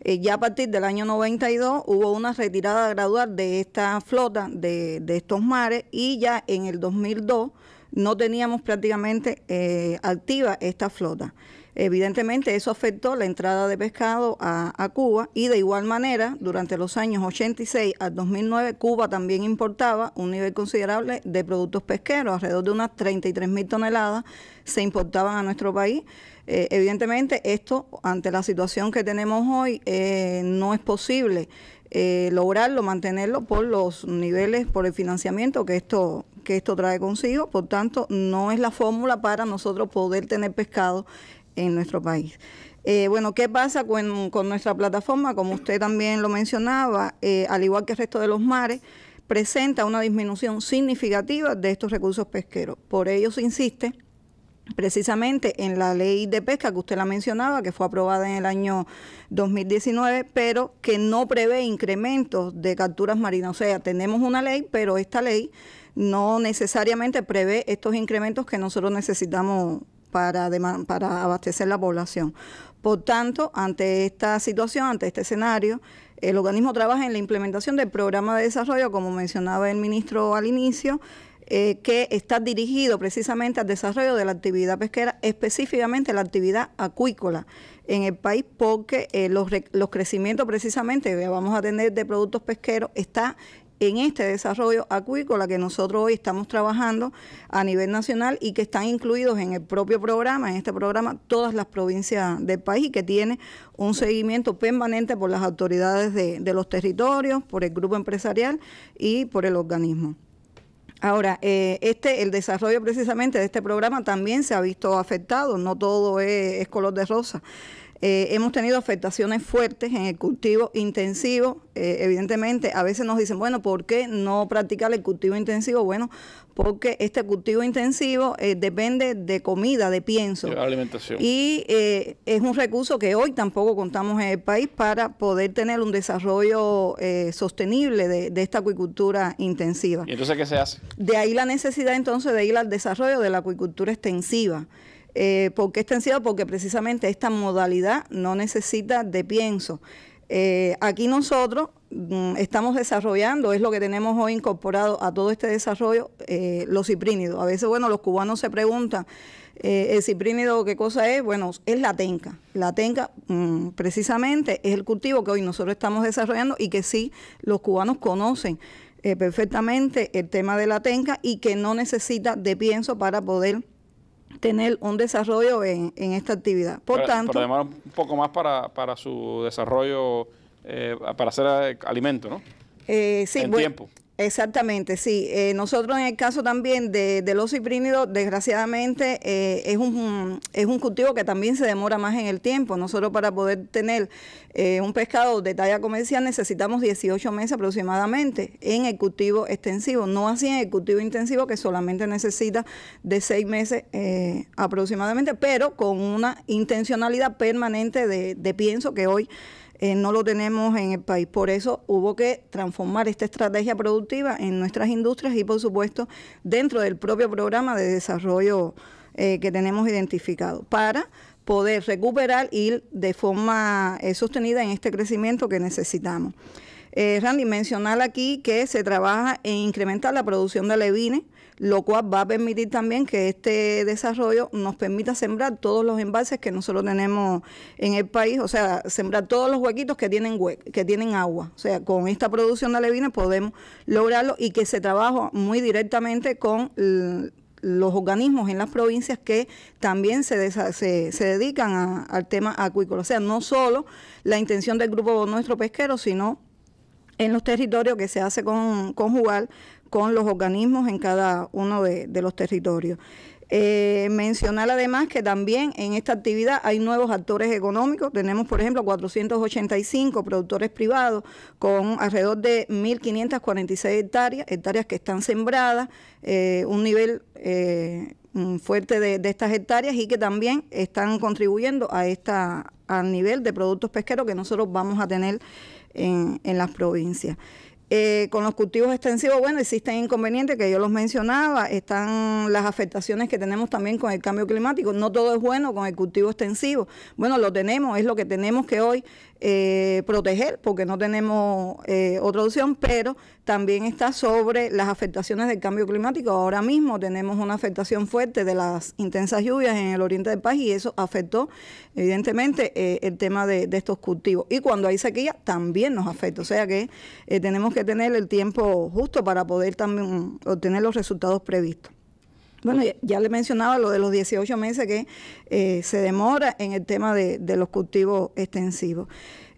Eh, ya a partir del año 92 hubo una retirada gradual de esta flota, de, estos mares, y ya en el 2002 no teníamos prácticamente eh, activa esta flota. Evidentemente eso afectó la entrada de pescado a, a, Cuba y de igual manera durante los años 86 al 2009 Cuba también importaba un nivel considerable de productos pesqueros, alrededor de unas 33 mil toneladas se importaban a nuestro país eh, evidentemente, esto, ante la situación que tenemos hoy, eh, no es posible eh, lograrlo, mantenerlo por los niveles, por el financiamiento que esto, que esto trae consigo. Por tanto, no es la fórmula para nosotros poder tener pescado en nuestro país. bueno, ¿qué pasa con, nuestra plataforma? Como usted también lo mencionaba, al igual que el resto de los mares, presenta una disminución significativa de estos recursos pesqueros. Por ello se insiste precisamente en la ley de pesca que usted la mencionaba, que fue aprobada en el año 2019, pero que no prevé incrementos de capturas marinas. O sea, tenemos una ley, pero esta ley no necesariamente prevé estos incrementos que nosotros necesitamos para, para abastecer la población. Por tanto, ante esta situación, ante este escenario, el organismo trabaja en la implementación del programa de desarrollo, como mencionaba el ministro al inicio, eh, que está dirigido precisamente al desarrollo de la actividad pesquera, específicamente la actividad acuícola en el país, porque eh, los, crecimientos precisamente que vamos a tener de productos pesqueros está en este desarrollo acuícola que nosotros hoy estamos trabajando a nivel nacional y que están incluidos en el propio programa, en este programa, todas las provincias del país y que tiene un seguimiento permanente por las autoridades de los territorios, por el grupo empresarial y por el organismo. Ahora, eh, este, el desarrollo precisamente de este programa también se ha visto afectado, no todo es, es color de rosa. Eh, hemos tenido afectaciones fuertes en el cultivo intensivo. Eh, evidentemente, a veces nos dicen, bueno, ¿por qué no practicar el cultivo intensivo? Bueno, porque este cultivo intensivo eh, depende de comida, de pienso. De alimentación. Y es un recurso que hoy tampoco contamos en el país para poder tener un desarrollo sostenible de, de, esta acuicultura intensiva. ¿Y entonces qué se hace? De ahí la necesidad entonces de ir al desarrollo de la acuicultura extensiva. Eh, ¿Por qué extensiva? Porque precisamente esta modalidad no necesita de pienso. Eh, aquí nosotros mm, estamos desarrollando, es lo que tenemos hoy incorporado a todo este desarrollo, eh, los ciprínidos. A veces, bueno, los cubanos se preguntan, ¿el ciprínido qué cosa es? Bueno, es la tenca. La tenca mm, precisamente es el cultivo que hoy nosotros estamos desarrollando y que sí los cubanos conocen perfectamente el tema de la tenca y que no necesita de pienso para poder tener un desarrollo en, en esta actividad. Por tanto... Pero además un poco más para, para su desarrollo, eh, para hacer eh, alimento, ¿no? Eh, sí, en tiempo. Exactamente, sí. Eh, nosotros en el caso también de, del los desgraciadamente eh, es, un, es un cultivo que también se demora más en el tiempo. Nosotros para poder tener eh, un pescado de talla comercial necesitamos 18 meses aproximadamente en el cultivo extensivo, no así en el cultivo intensivo que solamente necesita de 6 meses aproximadamente, pero con una intencionalidad permanente de, de pienso que hoy eh, no lo tenemos en el país. Por eso hubo que transformar esta estrategia productiva en nuestras industrias y, por supuesto, dentro del propio programa de desarrollo eh, que tenemos identificado para poder recuperar y ir de forma eh, sostenida en este crecimiento que necesitamos. Randy, mencionar aquí que se trabaja en incrementar la producción de alevines, lo cual va a permitir también que este desarrollo nos permita sembrar todos los embalses que nosotros tenemos en el país, o sea, sembrar todos los huequitos que tienen, hue que tienen agua. O sea, con esta producción de alevines podemos lograrlo y que se trabaja muy directamente con los organismos en las provincias que también se, se, dedican al tema acuícola. O sea, no solo la intención del grupo nuestro pesquero, sino en los territorios que se hace con, conjugar con los organismos en cada uno de, los territorios. Eh, mencionar además que también en esta actividad hay nuevos actores económicos. Tenemos, por ejemplo, 485 productores privados con alrededor de 1.546 hectáreas, hectáreas que están sembradas, eh, un nivel eh, mm, fuerte de, estas hectáreas y que también están contribuyendo a esta al nivel de productos pesqueros que nosotros vamos a tener en, en las provincias. Eh, con los cultivos extensivos, bueno, existen inconvenientes que yo los mencionaba, están las afectaciones que tenemos también con el cambio climático, no todo es bueno con el cultivo extensivo, bueno, lo tenemos, es lo que tenemos que hoy eh, proteger porque no tenemos eh, otra opción, pero también está sobre las afectaciones del cambio climático. Ahora mismo tenemos una afectación fuerte de las intensas lluvias en el oriente del país y eso afectó evidentemente el tema de, de, estos cultivos. Y cuando hay sequía también nos afecta, o sea que tenemos que que tener el tiempo justo para poder también obtener los resultados previstos. Bueno, ya, le mencionaba lo de los 18 meses que eh, se demora en el tema de, los cultivos extensivos.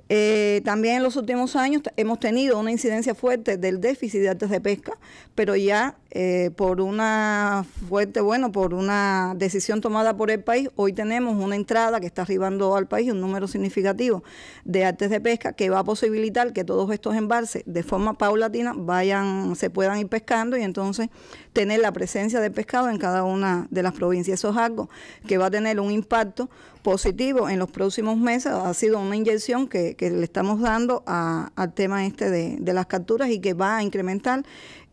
Eh, también en los últimos años hemos tenido una incidencia fuerte del déficit de artes de pesca, pero ya eh, por una fuerte, bueno, por una decisión tomada por el país, hoy tenemos una entrada que está arribando al país, un número significativo de artes de pesca que va a posibilitar que todos estos embalses de forma paulatina vayan, se puedan ir pescando y entonces tener la presencia de pescado en cada una de las provincias. Eso es algo que va a tener un impacto positivo en los próximos meses. Ha sido una inyección que, le estamos dando al tema este de las capturas y que va a incrementar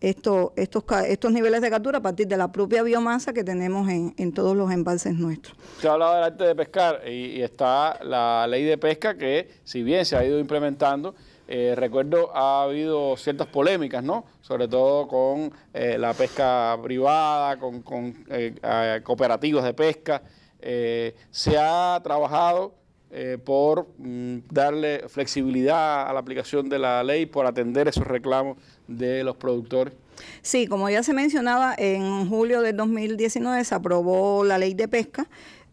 estos, estos, niveles de captura a partir de la propia biomasa que tenemos en, todos los embalses nuestros. se ha hablado del arte de pescar y, está la ley de pesca que, si bien se ha ido implementando, eh, recuerdo ha habido ciertas polémicas, ¿no? Sobre todo con eh, la pesca privada, con, con eh, de pesca. se ha trabajado por mm, darle flexibilidad a la aplicación de la ley, por atender esos reclamos de los productores. Sí, como ya se mencionaba, en julio del 2019 se aprobó la ley de pesca.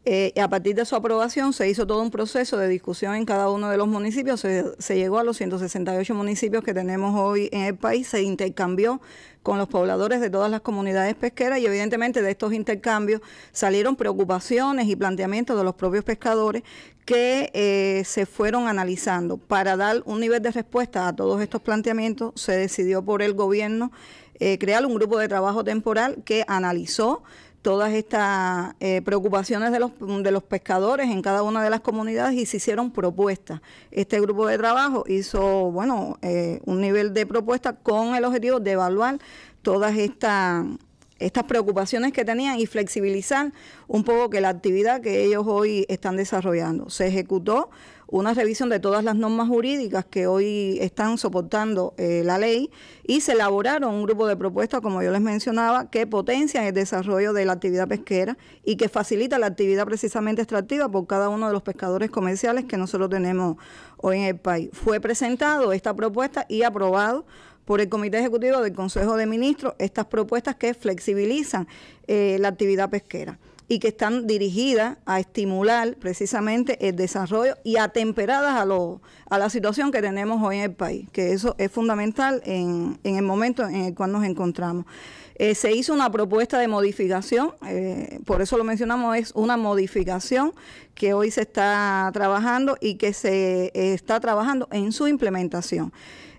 Eh, a partir de su aprobación se hizo todo un proceso de discusión en cada uno de los municipios, se, se, llegó a los 168 municipios que tenemos hoy en el país, se intercambió con los pobladores de todas las comunidades pesqueras y evidentemente de estos intercambios salieron preocupaciones y planteamientos de los propios pescadores que eh, se fueron analizando. Para dar un nivel de respuesta a todos estos planteamientos, se decidió por el gobierno eh, crear un grupo de trabajo temporal que analizó todas estas eh, preocupaciones de los, de los pescadores en cada una de las comunidades y se hicieron propuestas. Este grupo de trabajo hizo, bueno, eh, un nivel de propuesta con el objetivo de evaluar todas estas estas preocupaciones que tenían y flexibilizar un poco que la actividad que ellos hoy están desarrollando. Se ejecutó una revisión de todas las normas jurídicas que hoy están soportando eh, la ley y se elaboraron un grupo de propuestas, como yo les mencionaba, que potencian el desarrollo de la actividad pesquera y que facilita la actividad precisamente extractiva por cada uno de los pescadores comerciales que nosotros tenemos hoy en el país. Fue presentado esta propuesta y aprobado por el Comité Ejecutivo del Consejo de Ministros estas propuestas que flexibilizan eh, la actividad pesquera y que están dirigidas a estimular precisamente el desarrollo y atemperadas a, lo, a la situación que tenemos hoy en el país, que eso es fundamental en, en el momento en el cual nos encontramos. Eh, se hizo una propuesta de modificación, eh, por eso lo mencionamos, es una modificación que hoy se está trabajando y que se eh, está trabajando en su implementación.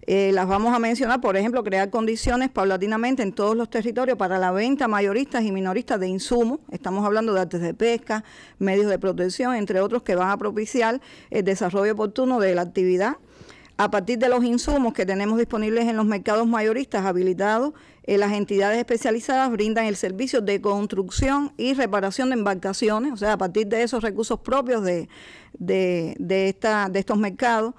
Eh, las vamos a mencionar, por ejemplo, crear condiciones paulatinamente en todos los territorios para la venta mayoristas y minoristas de insumos. Estamos hablando de artes de pesca, medios de protección, entre otros, que van a propiciar el desarrollo oportuno de la actividad. A partir de los insumos que tenemos disponibles en los mercados mayoristas habilitados, eh, las entidades especializadas brindan el servicio de construcción y reparación de embarcaciones, o sea, a partir de esos recursos propios de, de estos mercados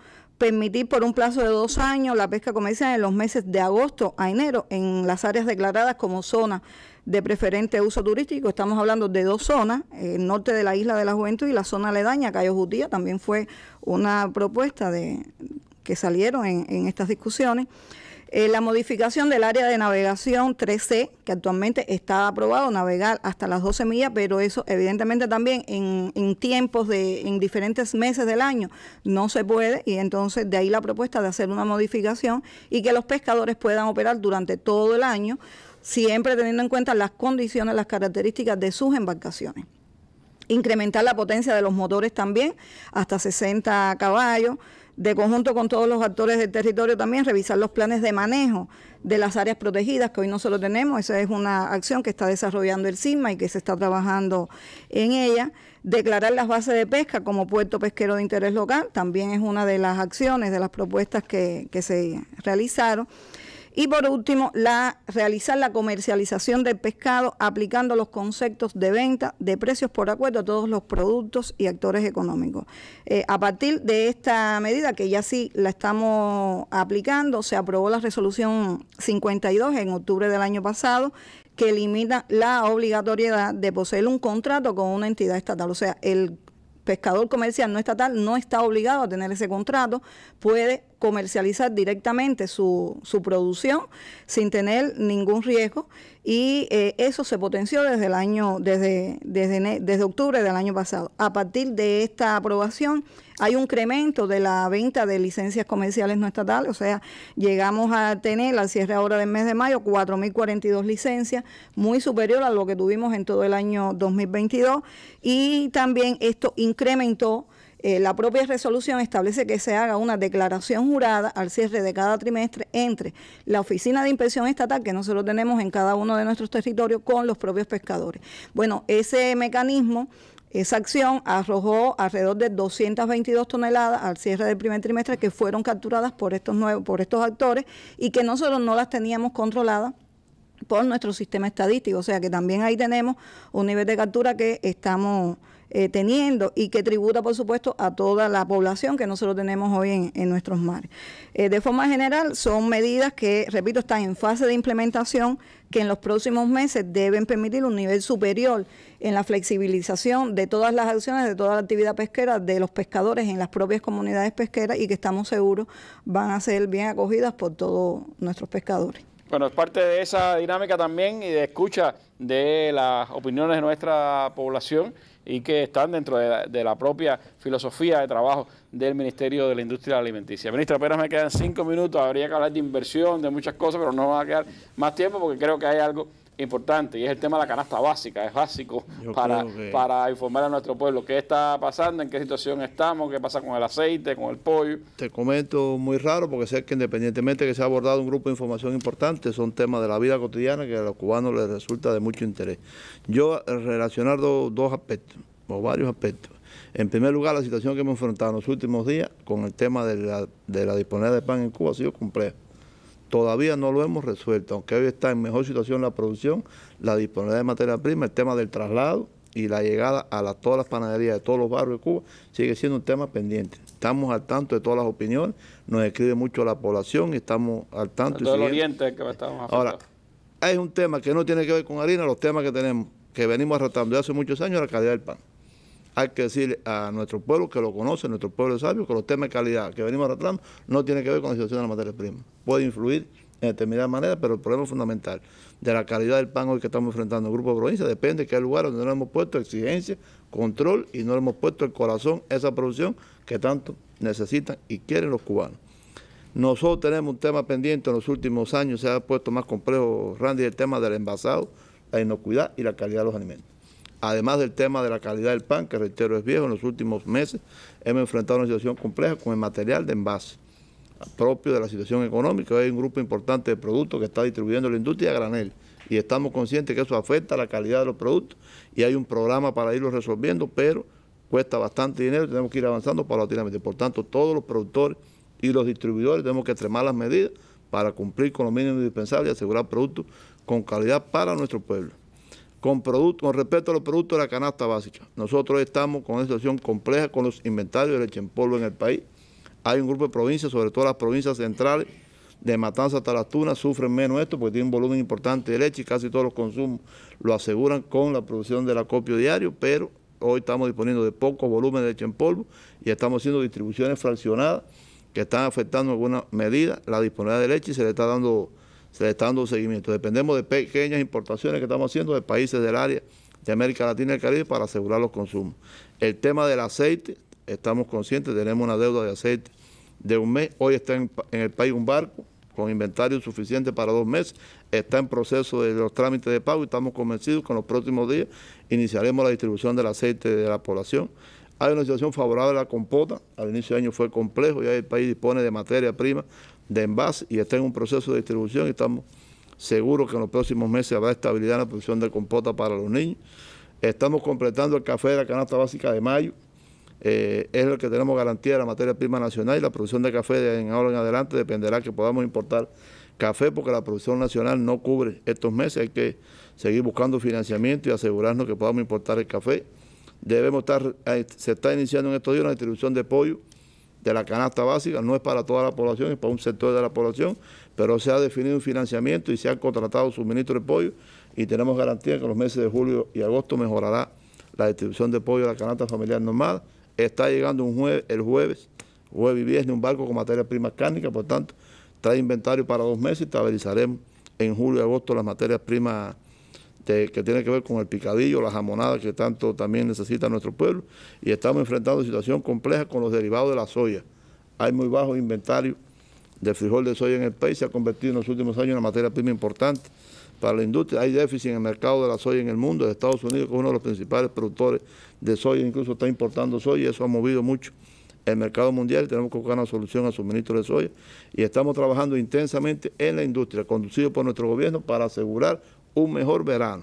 permitir por un plazo de dos años la pesca comercial en los meses de agosto a enero en las áreas declaradas como zona de preferente uso turístico. Estamos hablando de dos zonas, el norte de la Isla de la Juventud y la zona aledaña, Cayo Jutía, también fue una propuesta de, que salieron en estas discusiones. Eh, la modificación del área de navegación 3C, que actualmente está aprobado navegar hasta las 12 millas, pero eso evidentemente también en, en, tiempos de, en diferentes meses del año no se puede y entonces de ahí la propuesta de hacer una modificación y que los pescadores puedan operar durante todo el año, siempre teniendo en cuenta las condiciones, las características de sus embarcaciones incrementar la potencia de los motores también hasta 60 caballos, de conjunto con todos los actores del territorio también, revisar los planes de manejo de las áreas protegidas, que hoy no solo tenemos, esa es una acción que está desarrollando el CIMA y que se está trabajando en ella. Declarar las bases de pesca como puerto pesquero de interés local, también es una de las acciones, de las propuestas que, que se realizaron y por último, la, realizar la comercialización del pescado aplicando los conceptos de venta, de precios por acuerdo a todos los productos y actores económicos. Eh, a partir de esta medida, que ya sí la estamos aplicando, se aprobó la resolución 52 en octubre del año pasado que limita la obligatoriedad de poseer un contrato con una entidad estatal. O sea, el pescador comercial no estatal no está obligado a tener ese contrato, puede comercializar directamente su, su producción sin tener ningún riesgo y eh, eso se potenció desde el año desde, desde octubre del año pasado. A partir de esta aprobación hay un incremento de la venta de licencias comerciales no estatales, o sea, llegamos a tener al cierre ahora del mes de mayo 4.042 licencias, muy superior a lo que tuvimos en todo el año 2022 y también esto incrementó eh, la propia resolución establece que se haga una declaración jurada al cierre de cada trimestre entre la Oficina de Inspección Estatal, que nosotros tenemos en cada uno de nuestros territorios, con los propios pescadores. Bueno, ese mecanismo esa acción arrojó alrededor de 222 toneladas al cierre del primer trimestre que fueron capturadas por estos nuevos, por estos actores y que nosotros no las teníamos controladas por nuestro sistema estadístico. O sea que también ahí tenemos un nivel de captura que estamos eh, teniendo y que tributa, por supuesto, a toda la población que nosotros tenemos hoy en, nuestros mares. Eh, de forma general, son medidas que, repito, están en fase de implementación, que en los próximos meses deben permitir un nivel superior en la flexibilización de todas las acciones, de toda la actividad pesquera, de los pescadores en las propias comunidades pesqueras y que estamos seguros van a ser bien acogidas por todos nuestros pescadores. Bueno, es parte de esa dinámica también y de escucha de las opiniones de nuestra población y que están dentro de la, propia filosofía de trabajo del Ministerio de la Industria Alimenticia. Ministra, apenas me quedan cinco minutos, habría que hablar de inversión, de muchas cosas, pero no me va a quedar más tiempo porque creo que hay algo importante y es el tema de la canasta básica, es básico para, para informar a nuestro pueblo qué está pasando, en qué situación estamos, qué pasa con el aceite, con el pollo. Te comento muy raro porque sé que independientemente que se ha abordado un grupo de información importante, son temas de la vida cotidiana que a los cubanos les resulta de mucho interés. Yo eh, relacionar dos aspectos o varios aspectos. En primer lugar, la situación que hemos enfrentado en los últimos días con el tema de la, de la disponibilidad de pan en Cuba ha sido compleja Todavía no lo hemos resuelto, aunque hoy está en mejor situación la producción, la disponibilidad de materia prima, el tema del traslado y la llegada a todas las panaderías de todos los barrios de Cuba sigue siendo un tema pendiente. Estamos al tanto de todas las opiniones, nos escribe mucho la población y estamos al tanto. el oriente que estamos Ahora, hay un tema que no tiene que ver con harina, los temas que tenemos, que venimos arrastrando desde hace muchos años, la calidad del pan. Hay que decir a nuestro pueblo que lo conoce, nuestro pueblo sabio, que los temas de calidad que venimos arrastrando no tiene que ver con la situación de la materia prima. Puede influir en determinada manera, pero el problema fundamental de la calidad del pan hoy que estamos enfrentando en el grupo de provincias depende de que el lugar donde no hemos puesto exigencia, control y no hemos puesto el corazón esa producción que tanto necesitan y quieren los cubanos. Nosotros tenemos un tema pendiente en los últimos años, se ha puesto más complejo, Randy, el tema del envasado, la inocuidad y la calidad de los alimentos además del tema de la calidad del pan, que reitero es viejo, en los últimos meses hemos enfrentado una situación compleja con el material de envase propio de la situación económica. Hay un grupo importante de productos que está distribuyendo la industria a granel y estamos conscientes que eso afecta a la calidad de los productos y hay un programa para irlo resolviendo, pero cuesta bastante dinero y tenemos que ir avanzando paulatinamente. Por tanto, todos los productores y los distribuidores tenemos que extremar las medidas para cumplir con lo mínimo indispensable y asegurar productos con calidad para nuestro pueblo con, producto, con respecto a los productos de la canasta básica. Nosotros estamos con una situación compleja con los inventarios de leche en polvo en el país. Hay un grupo de provincias, sobre todo las provincias centrales, de Matanza hasta La Tunas, sufren menos esto porque tienen un volumen importante de leche y casi todos los consumos lo aseguran con la producción del acopio diario, pero hoy estamos disponiendo de poco volumen de leche en polvo y estamos haciendo distribuciones fraccionadas que están afectando en alguna medida la disponibilidad de leche y se le está dando se le está dando seguimiento. Dependemos de pequeñas importaciones que estamos haciendo de países del área de América Latina y el Caribe para asegurar los consumos. El tema del aceite, estamos conscientes, tenemos una deuda de aceite de un mes. Hoy está en, el país un barco con inventario suficiente para dos meses. Está en proceso de los trámites de pago y estamos convencidos que en los próximos días iniciaremos la distribución del aceite de la población. Hay una situación favorable a la compota. Al inicio de año fue complejo, y el país dispone de materia prima de envase y está en un proceso de distribución y estamos seguros que en los próximos meses habrá estabilidad en la producción de compota para los niños. Estamos completando el café de la canasta básica de mayo. Eh, es lo que tenemos garantía de la materia prima nacional y la producción de café de en ahora en adelante dependerá que podamos importar café porque la producción nacional no cubre estos meses. Hay que seguir buscando financiamiento y asegurarnos que podamos importar el café. Debemos estar, eh, se está iniciando en estos días una distribución de pollo de la canasta básica, no es para toda la población, es para un sector de la población, pero se ha definido un financiamiento y se han contratado suministros de pollo y tenemos garantía que en los meses de julio y agosto mejorará la distribución de pollo de la canasta familiar normal. Está llegando el jueves, jueves y viernes, un barco con materias primas cárnicas, por tanto, trae inventario para dos meses y estabilizaremos en julio y agosto las materias primas que tiene que ver con el picadillo, la jamonada que tanto también necesita nuestro pueblo. Y estamos enfrentando una situación compleja con los derivados de la soya. Hay muy bajo inventario de frijol de soya en el país, se ha convertido en los últimos años en una materia prima importante para la industria. Hay déficit en el mercado de la soya en el mundo. Estados Unidos, que es uno de los principales productores de soya, incluso está importando soya, eso ha movido mucho el mercado mundial tenemos que buscar una solución al suministro de soya. Y estamos trabajando intensamente en la industria, conducido por nuestro gobierno, para asegurar un mejor verano.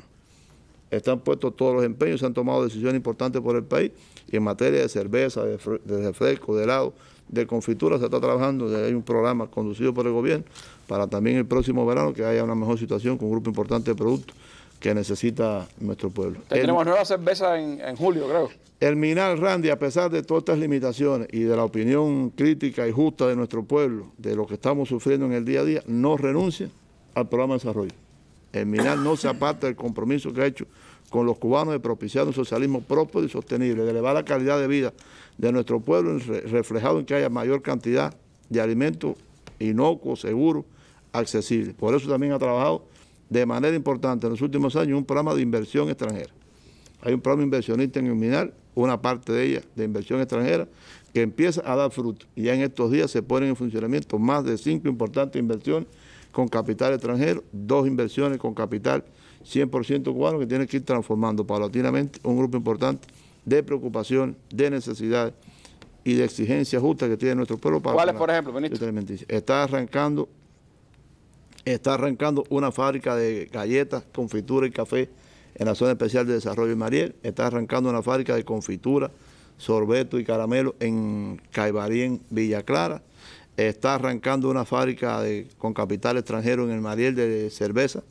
Están puestos todos los empeños, se han tomado decisiones importantes por el país y en materia de cerveza, de, refresco, de helado, de confitura se está trabajando, hay un programa conducido por el gobierno para también el próximo verano que haya una mejor situación con un grupo importante de productos que necesita nuestro pueblo. Tenemos nueva cerveza en, julio, creo. El Minal Randy, a pesar de todas estas limitaciones y de la opinión crítica y justa de nuestro pueblo, de lo que estamos sufriendo en el día a día, no renuncia al programa de desarrollo el Minar no se aparta del compromiso que ha hecho con los cubanos de propiciar un socialismo propio y sostenible, de elevar la calidad de vida de nuestro pueblo reflejado en que haya mayor cantidad de alimentos inocuos, seguros, accesibles. Por eso también ha trabajado de manera importante en los últimos años un programa de inversión extranjera. Hay un programa inversionista en el Minar, una parte de ella de inversión extranjera, que empieza a dar fruto. Y ya en estos días se ponen en funcionamiento más de cinco importantes inversiones con capital extranjero, dos inversiones con capital 100% cubano que tiene que ir transformando paulatinamente un grupo importante de preocupación, de necesidad y de exigencia justa que tiene nuestro pueblo para ¿Cuáles, por ejemplo, ministro? Está arrancando, está arrancando una fábrica de galletas, confitura y café en la zona especial de desarrollo de Mariel. Está arrancando una fábrica de confitura, sorbeto y caramelo en en Villa Clara está arrancando una fábrica con capital extranjero en el Mariel de cerveza,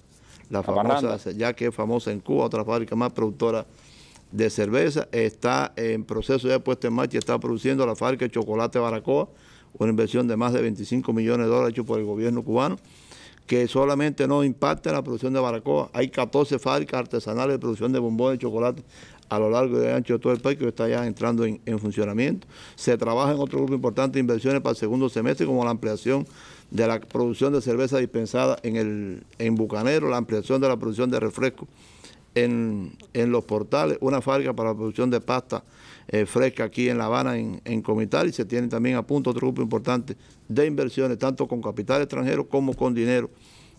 la, famosa, ya que es famosa en Cuba, otra fábrica más productora de cerveza, está en proceso de puesta en marcha, y está produciendo la fábrica de chocolate Baracoa, una inversión de más de 25 millones de dólares hecho por el gobierno cubano, que solamente no impacta en la producción de Baracoa, hay 14 fábricas artesanales de producción de bombones de chocolate a lo largo de ancho de todo el país que está ya entrando en, funcionamiento. Se trabaja en otro grupo importante de inversiones para el segundo semestre, como la ampliación de la producción de cerveza dispensada en, el, Bucanero, la ampliación de la producción de refresco en, los portales, una fábrica para la producción de pasta eh, fresca aquí en La Habana, en, en Comital, y se tiene también a punto otro grupo importante de inversiones, tanto con capital extranjero como con dinero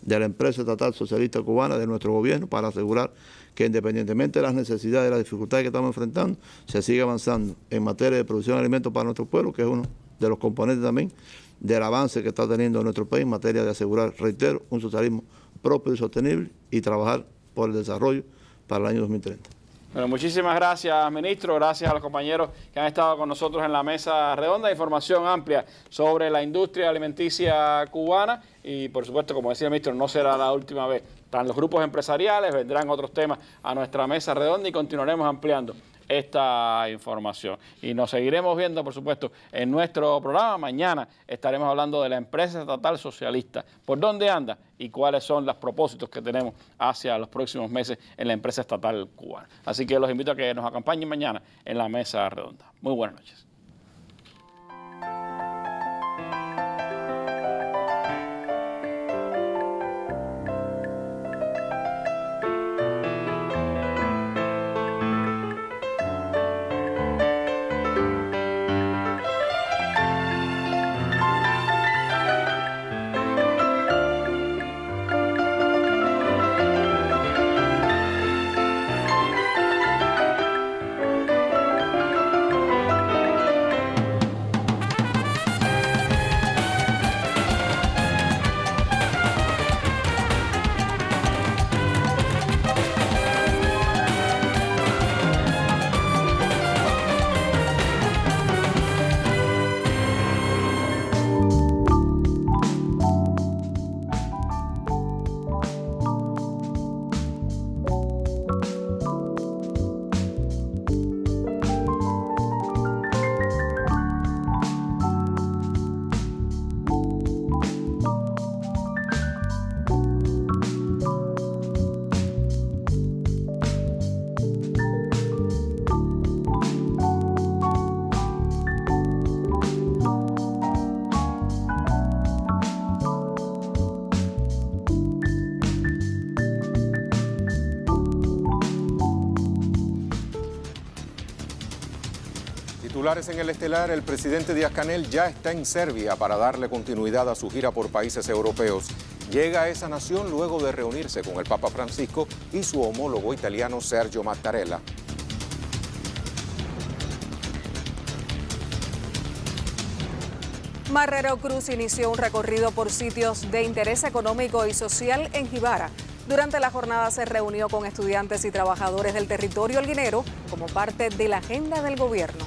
de la empresa estatal socialista cubana, de nuestro gobierno, para asegurar que independientemente de las necesidades y las dificultades que estamos enfrentando, se sigue avanzando en materia de producción de alimentos para nuestro pueblo, que es uno de los componentes también del avance que está teniendo nuestro país en materia de asegurar, reitero, un socialismo propio y sostenible y trabajar por el desarrollo para el año 2030. Bueno, muchísimas gracias, ministro. Gracias a los compañeros que han estado con nosotros en la mesa redonda. Información amplia sobre la industria alimenticia cubana. Y, por supuesto, como decía el ministro, no será la última vez están los grupos empresariales, vendrán otros temas a nuestra mesa redonda y continuaremos ampliando esta información. Y nos seguiremos viendo, por supuesto, en nuestro programa. Mañana estaremos hablando de la empresa estatal socialista, por dónde anda y cuáles son los propósitos que tenemos hacia los próximos meses en la empresa estatal cubana. Así que los invito a que nos acompañen mañana en la mesa redonda. Muy buenas noches. el estelar, el presidente Díaz Canel ya está en Serbia para darle continuidad a su gira por países europeos. Llega a esa nación luego de reunirse con el Papa Francisco y su homólogo italiano Sergio Mattarella. Marrero Cruz inició un recorrido por sitios de interés económico y social en Gibara. Durante la jornada se reunió con estudiantes y trabajadores del territorio alguinero como parte de la agenda del gobierno.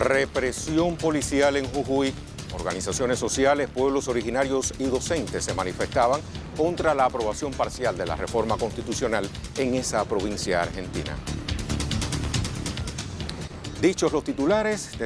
Represión policial en Jujuy. Organizaciones sociales, pueblos originarios y docentes se manifestaban contra la aprobación parcial de la reforma constitucional en esa provincia argentina. Dichos los titulares.